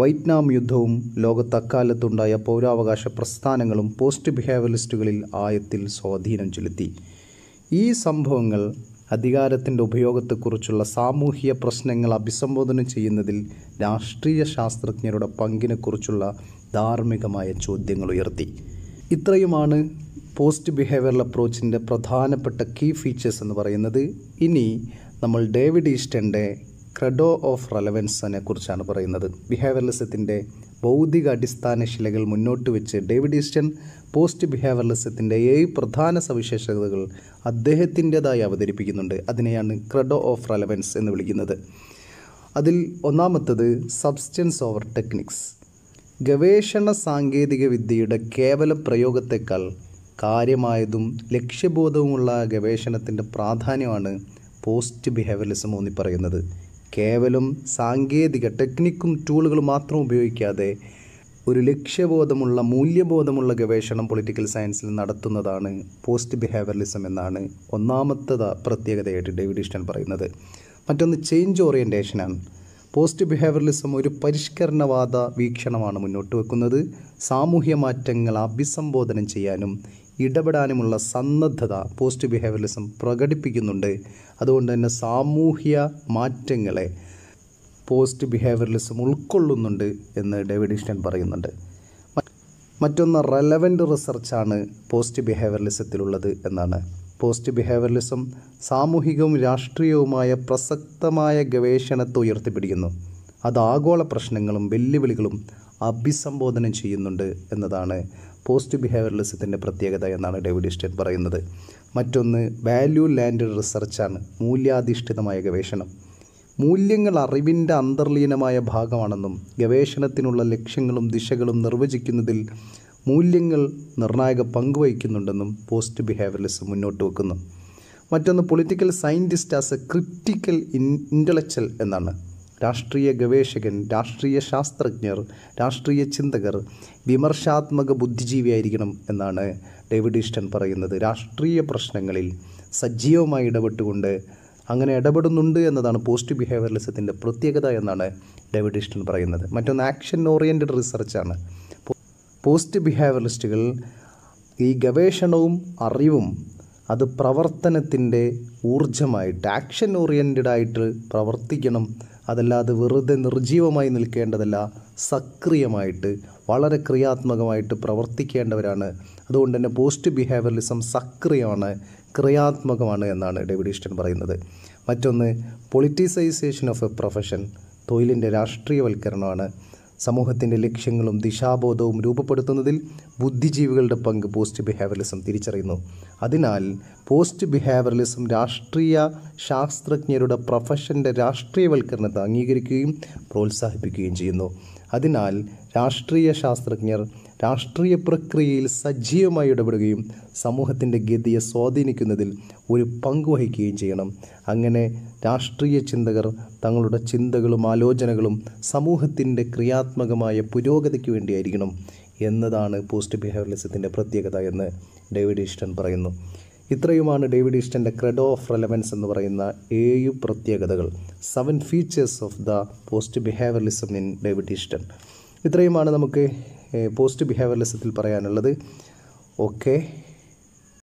വൈറ്റ്നാം യുദ്ധവും ലോകത്തക്കാലത്തുണ്ടായ പൗരാവകാശ പ്രസ്ഥാനങ്ങളും പോസ്റ്റ് ബിഹേവിയറിസ്റ്റുകളിൽ ആയത്തിൽ സ്വാധീനം ചെലുത്തി ഈ സംഭവങ്ങൾ അധികാരത്തിൻ്റെ ഉപയോഗത്തെക്കുറിച്ചുള്ള സാമൂഹിക പ്രശ്നങ്ങൾ അഭിസംബോധന ചെയ്യുന്നതിൽ രാഷ്ട്രീയ ശാസ്ത്രജ്ഞരുടെ പങ്കിനെക്കുറിച്ചുള്ള ധാർമ്മികമായ ചോദ്യങ്ങൾ ഉയർത്തി ഇത്രയുമാണ് പോസ്റ്റ് ബിഹേവിയറൽ അപ്രോച്ചിൻ്റെ പ്രധാനപ്പെട്ട കീ ഫീച്ചേഴ്സ് എന്ന് പറയുന്നത് ഇനി നമ്മൾ ഡേവിഡ് ഈസ്റ്റൻ്റെ ക്രെഡോ ഓഫ് റെലവൻസിനെ കുറിച്ചാണ് പറയുന്നത് ബിഹേവിയർലിസത്തിൻ്റെ ഭൗതിക അടിസ്ഥാന ശിലകൾ മുന്നോട്ട് വെച്ച് ഡേവിഡ് ഈസ്റ്റൻ പോസ്റ്റ് ബിഹേവിയർലിസത്തിൻ്റെ ഏഴ് പ്രധാന സവിശേഷതകൾ അദ്ദേഹത്തിൻ്റെതായി അവതരിപ്പിക്കുന്നുണ്ട് അതിനെയാണ് ക്രെഡോ ഓഫ് റെലവൻസ് എന്ന് വിളിക്കുന്നത് അതിൽ ഒന്നാമത്തത് സബ്സ്റ്റൻസ് ഓവർ ടെക്നിക്സ് ഗവേഷണ സാങ്കേതിക വിദ്യയുടെ കേവല പ്രയോഗത്തെക്കാൾ കാര്യമായതും ലക്ഷ്യബോധവുമുള്ള ഗവേഷണത്തിൻ്റെ പ്രാധാന്യമാണ് പോസ്റ്റ് ബിഹേവിയറിസം ഊന്നി പറയുന്നത് കേവലം സാങ്കേതിക ടെക്നിക്കും ടൂളുകളും മാത്രം ഉപയോഗിക്കാതെ ഒരു ലക്ഷ്യബോധമുള്ള മൂല്യബോധമുള്ള ഗവേഷണം പൊളിറ്റിക്കൽ സയൻസിൽ നടത്തുന്നതാണ് പോസ്റ്റ് ബിഹേവിയറലിസം എന്നാണ് ഒന്നാമത്തെ പ്രത്യേകതയായിട്ട് ഡേവിഡ് ഇഷ്ടൻ പറയുന്നത് മറ്റൊന്ന് ചേഞ്ച് ഓറിയൻറ്റേഷനാണ് പോസ്റ്റ് ബിഹേവിയറലിസം ഒരു പരിഷ്കരണവാദ വീക്ഷണമാണ് മുന്നോട്ട് വെക്കുന്നത് സാമൂഹ്യ മാറ്റങ്ങൾ അഭിസംബോധന ചെയ്യാനും ഇടപെടാനുമുള്ള സന്നദ്ധത പോസ്റ്റ് ബിഹേവിയറിസം പ്രകടിപ്പിക്കുന്നുണ്ട് അതുകൊണ്ട് തന്നെ സാമൂഹ്യ മാറ്റങ്ങളെ പോസ്റ്റ് ബിഹേവിയറലിസം ഉൾക്കൊള്ളുന്നുണ്ട് എന്ന് ഡേവിഡ് ഇഷ്ടൻ പറയുന്നുണ്ട് മറ്റൊന്ന് റെലവൻ്റ് റിസർച്ചാണ് പോസ്റ്റ് ബിഹേവിയറലിസത്തിലുള്ളത് എന്നാണ് പോസ്റ്റ് ബിഹേവിയറലിസം സാമൂഹികവും രാഷ്ട്രീയവുമായ പ്രസക്തമായ ഗവേഷണത്തെ ഉയർത്തിപ്പിടിക്കുന്നു അത് ആഗോള പ്രശ്നങ്ങളും വെല്ലുവിളികളും അഭിസംബോധന ചെയ്യുന്നുണ്ട് എന്നതാണ് പോസ്റ്റ് ബിഹേവിയറലിസത്തിൻ്റെ പ്രത്യേകത എന്നാണ് ഡേവിഡ് ഇസ്റ്റൻ പറയുന്നത് മറ്റൊന്ന് വാല്യൂ ലാൻഡ് റിസർച്ചാണ് മൂല്യാധിഷ്ഠിതമായ ഗവേഷണം മൂല്യങ്ങൾ അറിവിൻ്റെ അന്തർലീനമായ ഭാഗമാണെന്നും ഗവേഷണത്തിനുള്ള ലക്ഷ്യങ്ങളും ദിശകളും നിർവചിക്കുന്നതിൽ മൂല്യങ്ങൾ നിർണായക പങ്കുവഹിക്കുന്നുണ്ടെന്നും പോസ്റ്റ് ബിഹേവിയറിസം മുന്നോട്ട് വെക്കുന്നു മറ്റൊന്ന് political scientist as a critical in intellectual എന്നാണ് രാഷ്ട്രീയ ഗവേഷകൻ രാഷ്ട്രീയ ശാസ്ത്രജ്ഞർ രാഷ്ട്രീയ ചിന്തകർ വിമർശാത്മക ബുദ്ധിജീവിയായിരിക്കണം എന്നാണ് ഡേവിഡ് ഈസ്റ്റൺ പറയുന്നത് രാഷ്ട്രീയ പ്രശ്നങ്ങളിൽ സജീവമായി ഇടപെട്ടുകൊണ്ട് അങ്ങനെ ഇടപെടുന്നുണ്ട് എന്നതാണ് പോസ്റ്റ് ബിഹേവിയറലിസത്തിൻ്റെ പ്രത്യേകത എന്നാണ് ഡേവിഡ് ഈസ്റ്റൺ പറയുന്നത് മറ്റൊന്ന് ആക്ഷൻ ഓറിയൻറ്റഡ് റിസർച്ചാണ് പോസ്റ്റ് ബിഹേവിയറലിസ്റ്റുകൾ ഈ ഗവേഷണവും അറിവും അത് പ്രവർത്തനത്തിൻ്റെ ഊർജമായിട്ട് ആക്ഷൻ ഓറിയൻറ്റഡായിട്ട് ആയിട്ട് പ്രവർത്തിക്കണം അതല്ലാതെ വെറുതെ നിർജീവമായി നിൽക്കേണ്ടതല്ല സക്രിയമായിട്ട് വളരെ ക്രിയാത്മകമായിട്ട് പ്രവർത്തിക്കേണ്ടവരാണ് അതുകൊണ്ട് തന്നെ പോസ്റ്റ് ബിഹേവിയറലിസം സക്രിയമാണ് ക്രിയാത്മകമാണ് എന്നാണ് ഡേവിഡ് ഈസ്റ്റൺ പറയുന്നത് മറ്റൊന്ന് പൊളിറ്റിസൈസേഷൻ ഓഫ് എ പ്രൊഫഷൻ തൊഴിലിൻ്റെ രാഷ്ട്രീയവൽക്കരണമാണ് സമൂഹത്തിൻ്റെ ലക്ഷ്യങ്ങളും ദിശാബോധവും രൂപപ്പെടുത്തുന്നതിൽ ബുദ്ധിജീവികളുടെ പങ്ക് പോസ്റ്റ് ബിഹേവിയറിസം തിരിച്ചറിയുന്നു അതിനാൽ പോസ്റ്റ് ബിഹേവിയറലിസം രാഷ്ട്രീയ ശാസ്ത്രജ്ഞരുടെ പ്രൊഫഷൻ്റെ രാഷ്ട്രീയവൽക്കരണത്തെ അംഗീകരിക്കുകയും പ്രോത്സാഹിപ്പിക്കുകയും ചെയ്യുന്നു അതിനാൽ രാഷ്ട്രീയ ശാസ്ത്രജ്ഞർ രാഷ്ട്രീയ പ്രക്രിയയിൽ സജീവമായി ഇടപെടുകയും സമൂഹത്തിൻ്റെ ഗതിയെ സ്വാധീനിക്കുന്നതിൽ ഒരു പങ്ക് വഹിക്കുകയും ചെയ്യണം അങ്ങനെ രാഷ്ട്രീയ ചിന്തകർ തങ്ങളുടെ ചിന്തകളും ആലോചനകളും സമൂഹത്തിൻ്റെ ക്രിയാത്മകമായ പുരോഗതിക്ക് വേണ്ടിയായിരിക്കണം എന്നതാണ് പോസ്റ്റ് ബിഹേവിയറിസത്തിൻ്റെ പ്രത്യേകത എന്ന് ഡേവിഡ് ഈസ്റ്റൺ പറയുന്നു ഇത്രയുമാണ് ഡേവിഡ് ഈസ്റ്റൻ്റെ ക്രെഡോ ഓഫ് റെലവൻസ് എന്ന് പറയുന്ന ഏഴ് പ്രത്യേകതകൾ seven features of the post behaviouralism in David Easton ഇത്രയുമാണ് നമുക്ക് പോസ്റ്റ് ബിഹേവിയറലിസത്തിൽ പറയാനുള്ളത് ഓക്കെ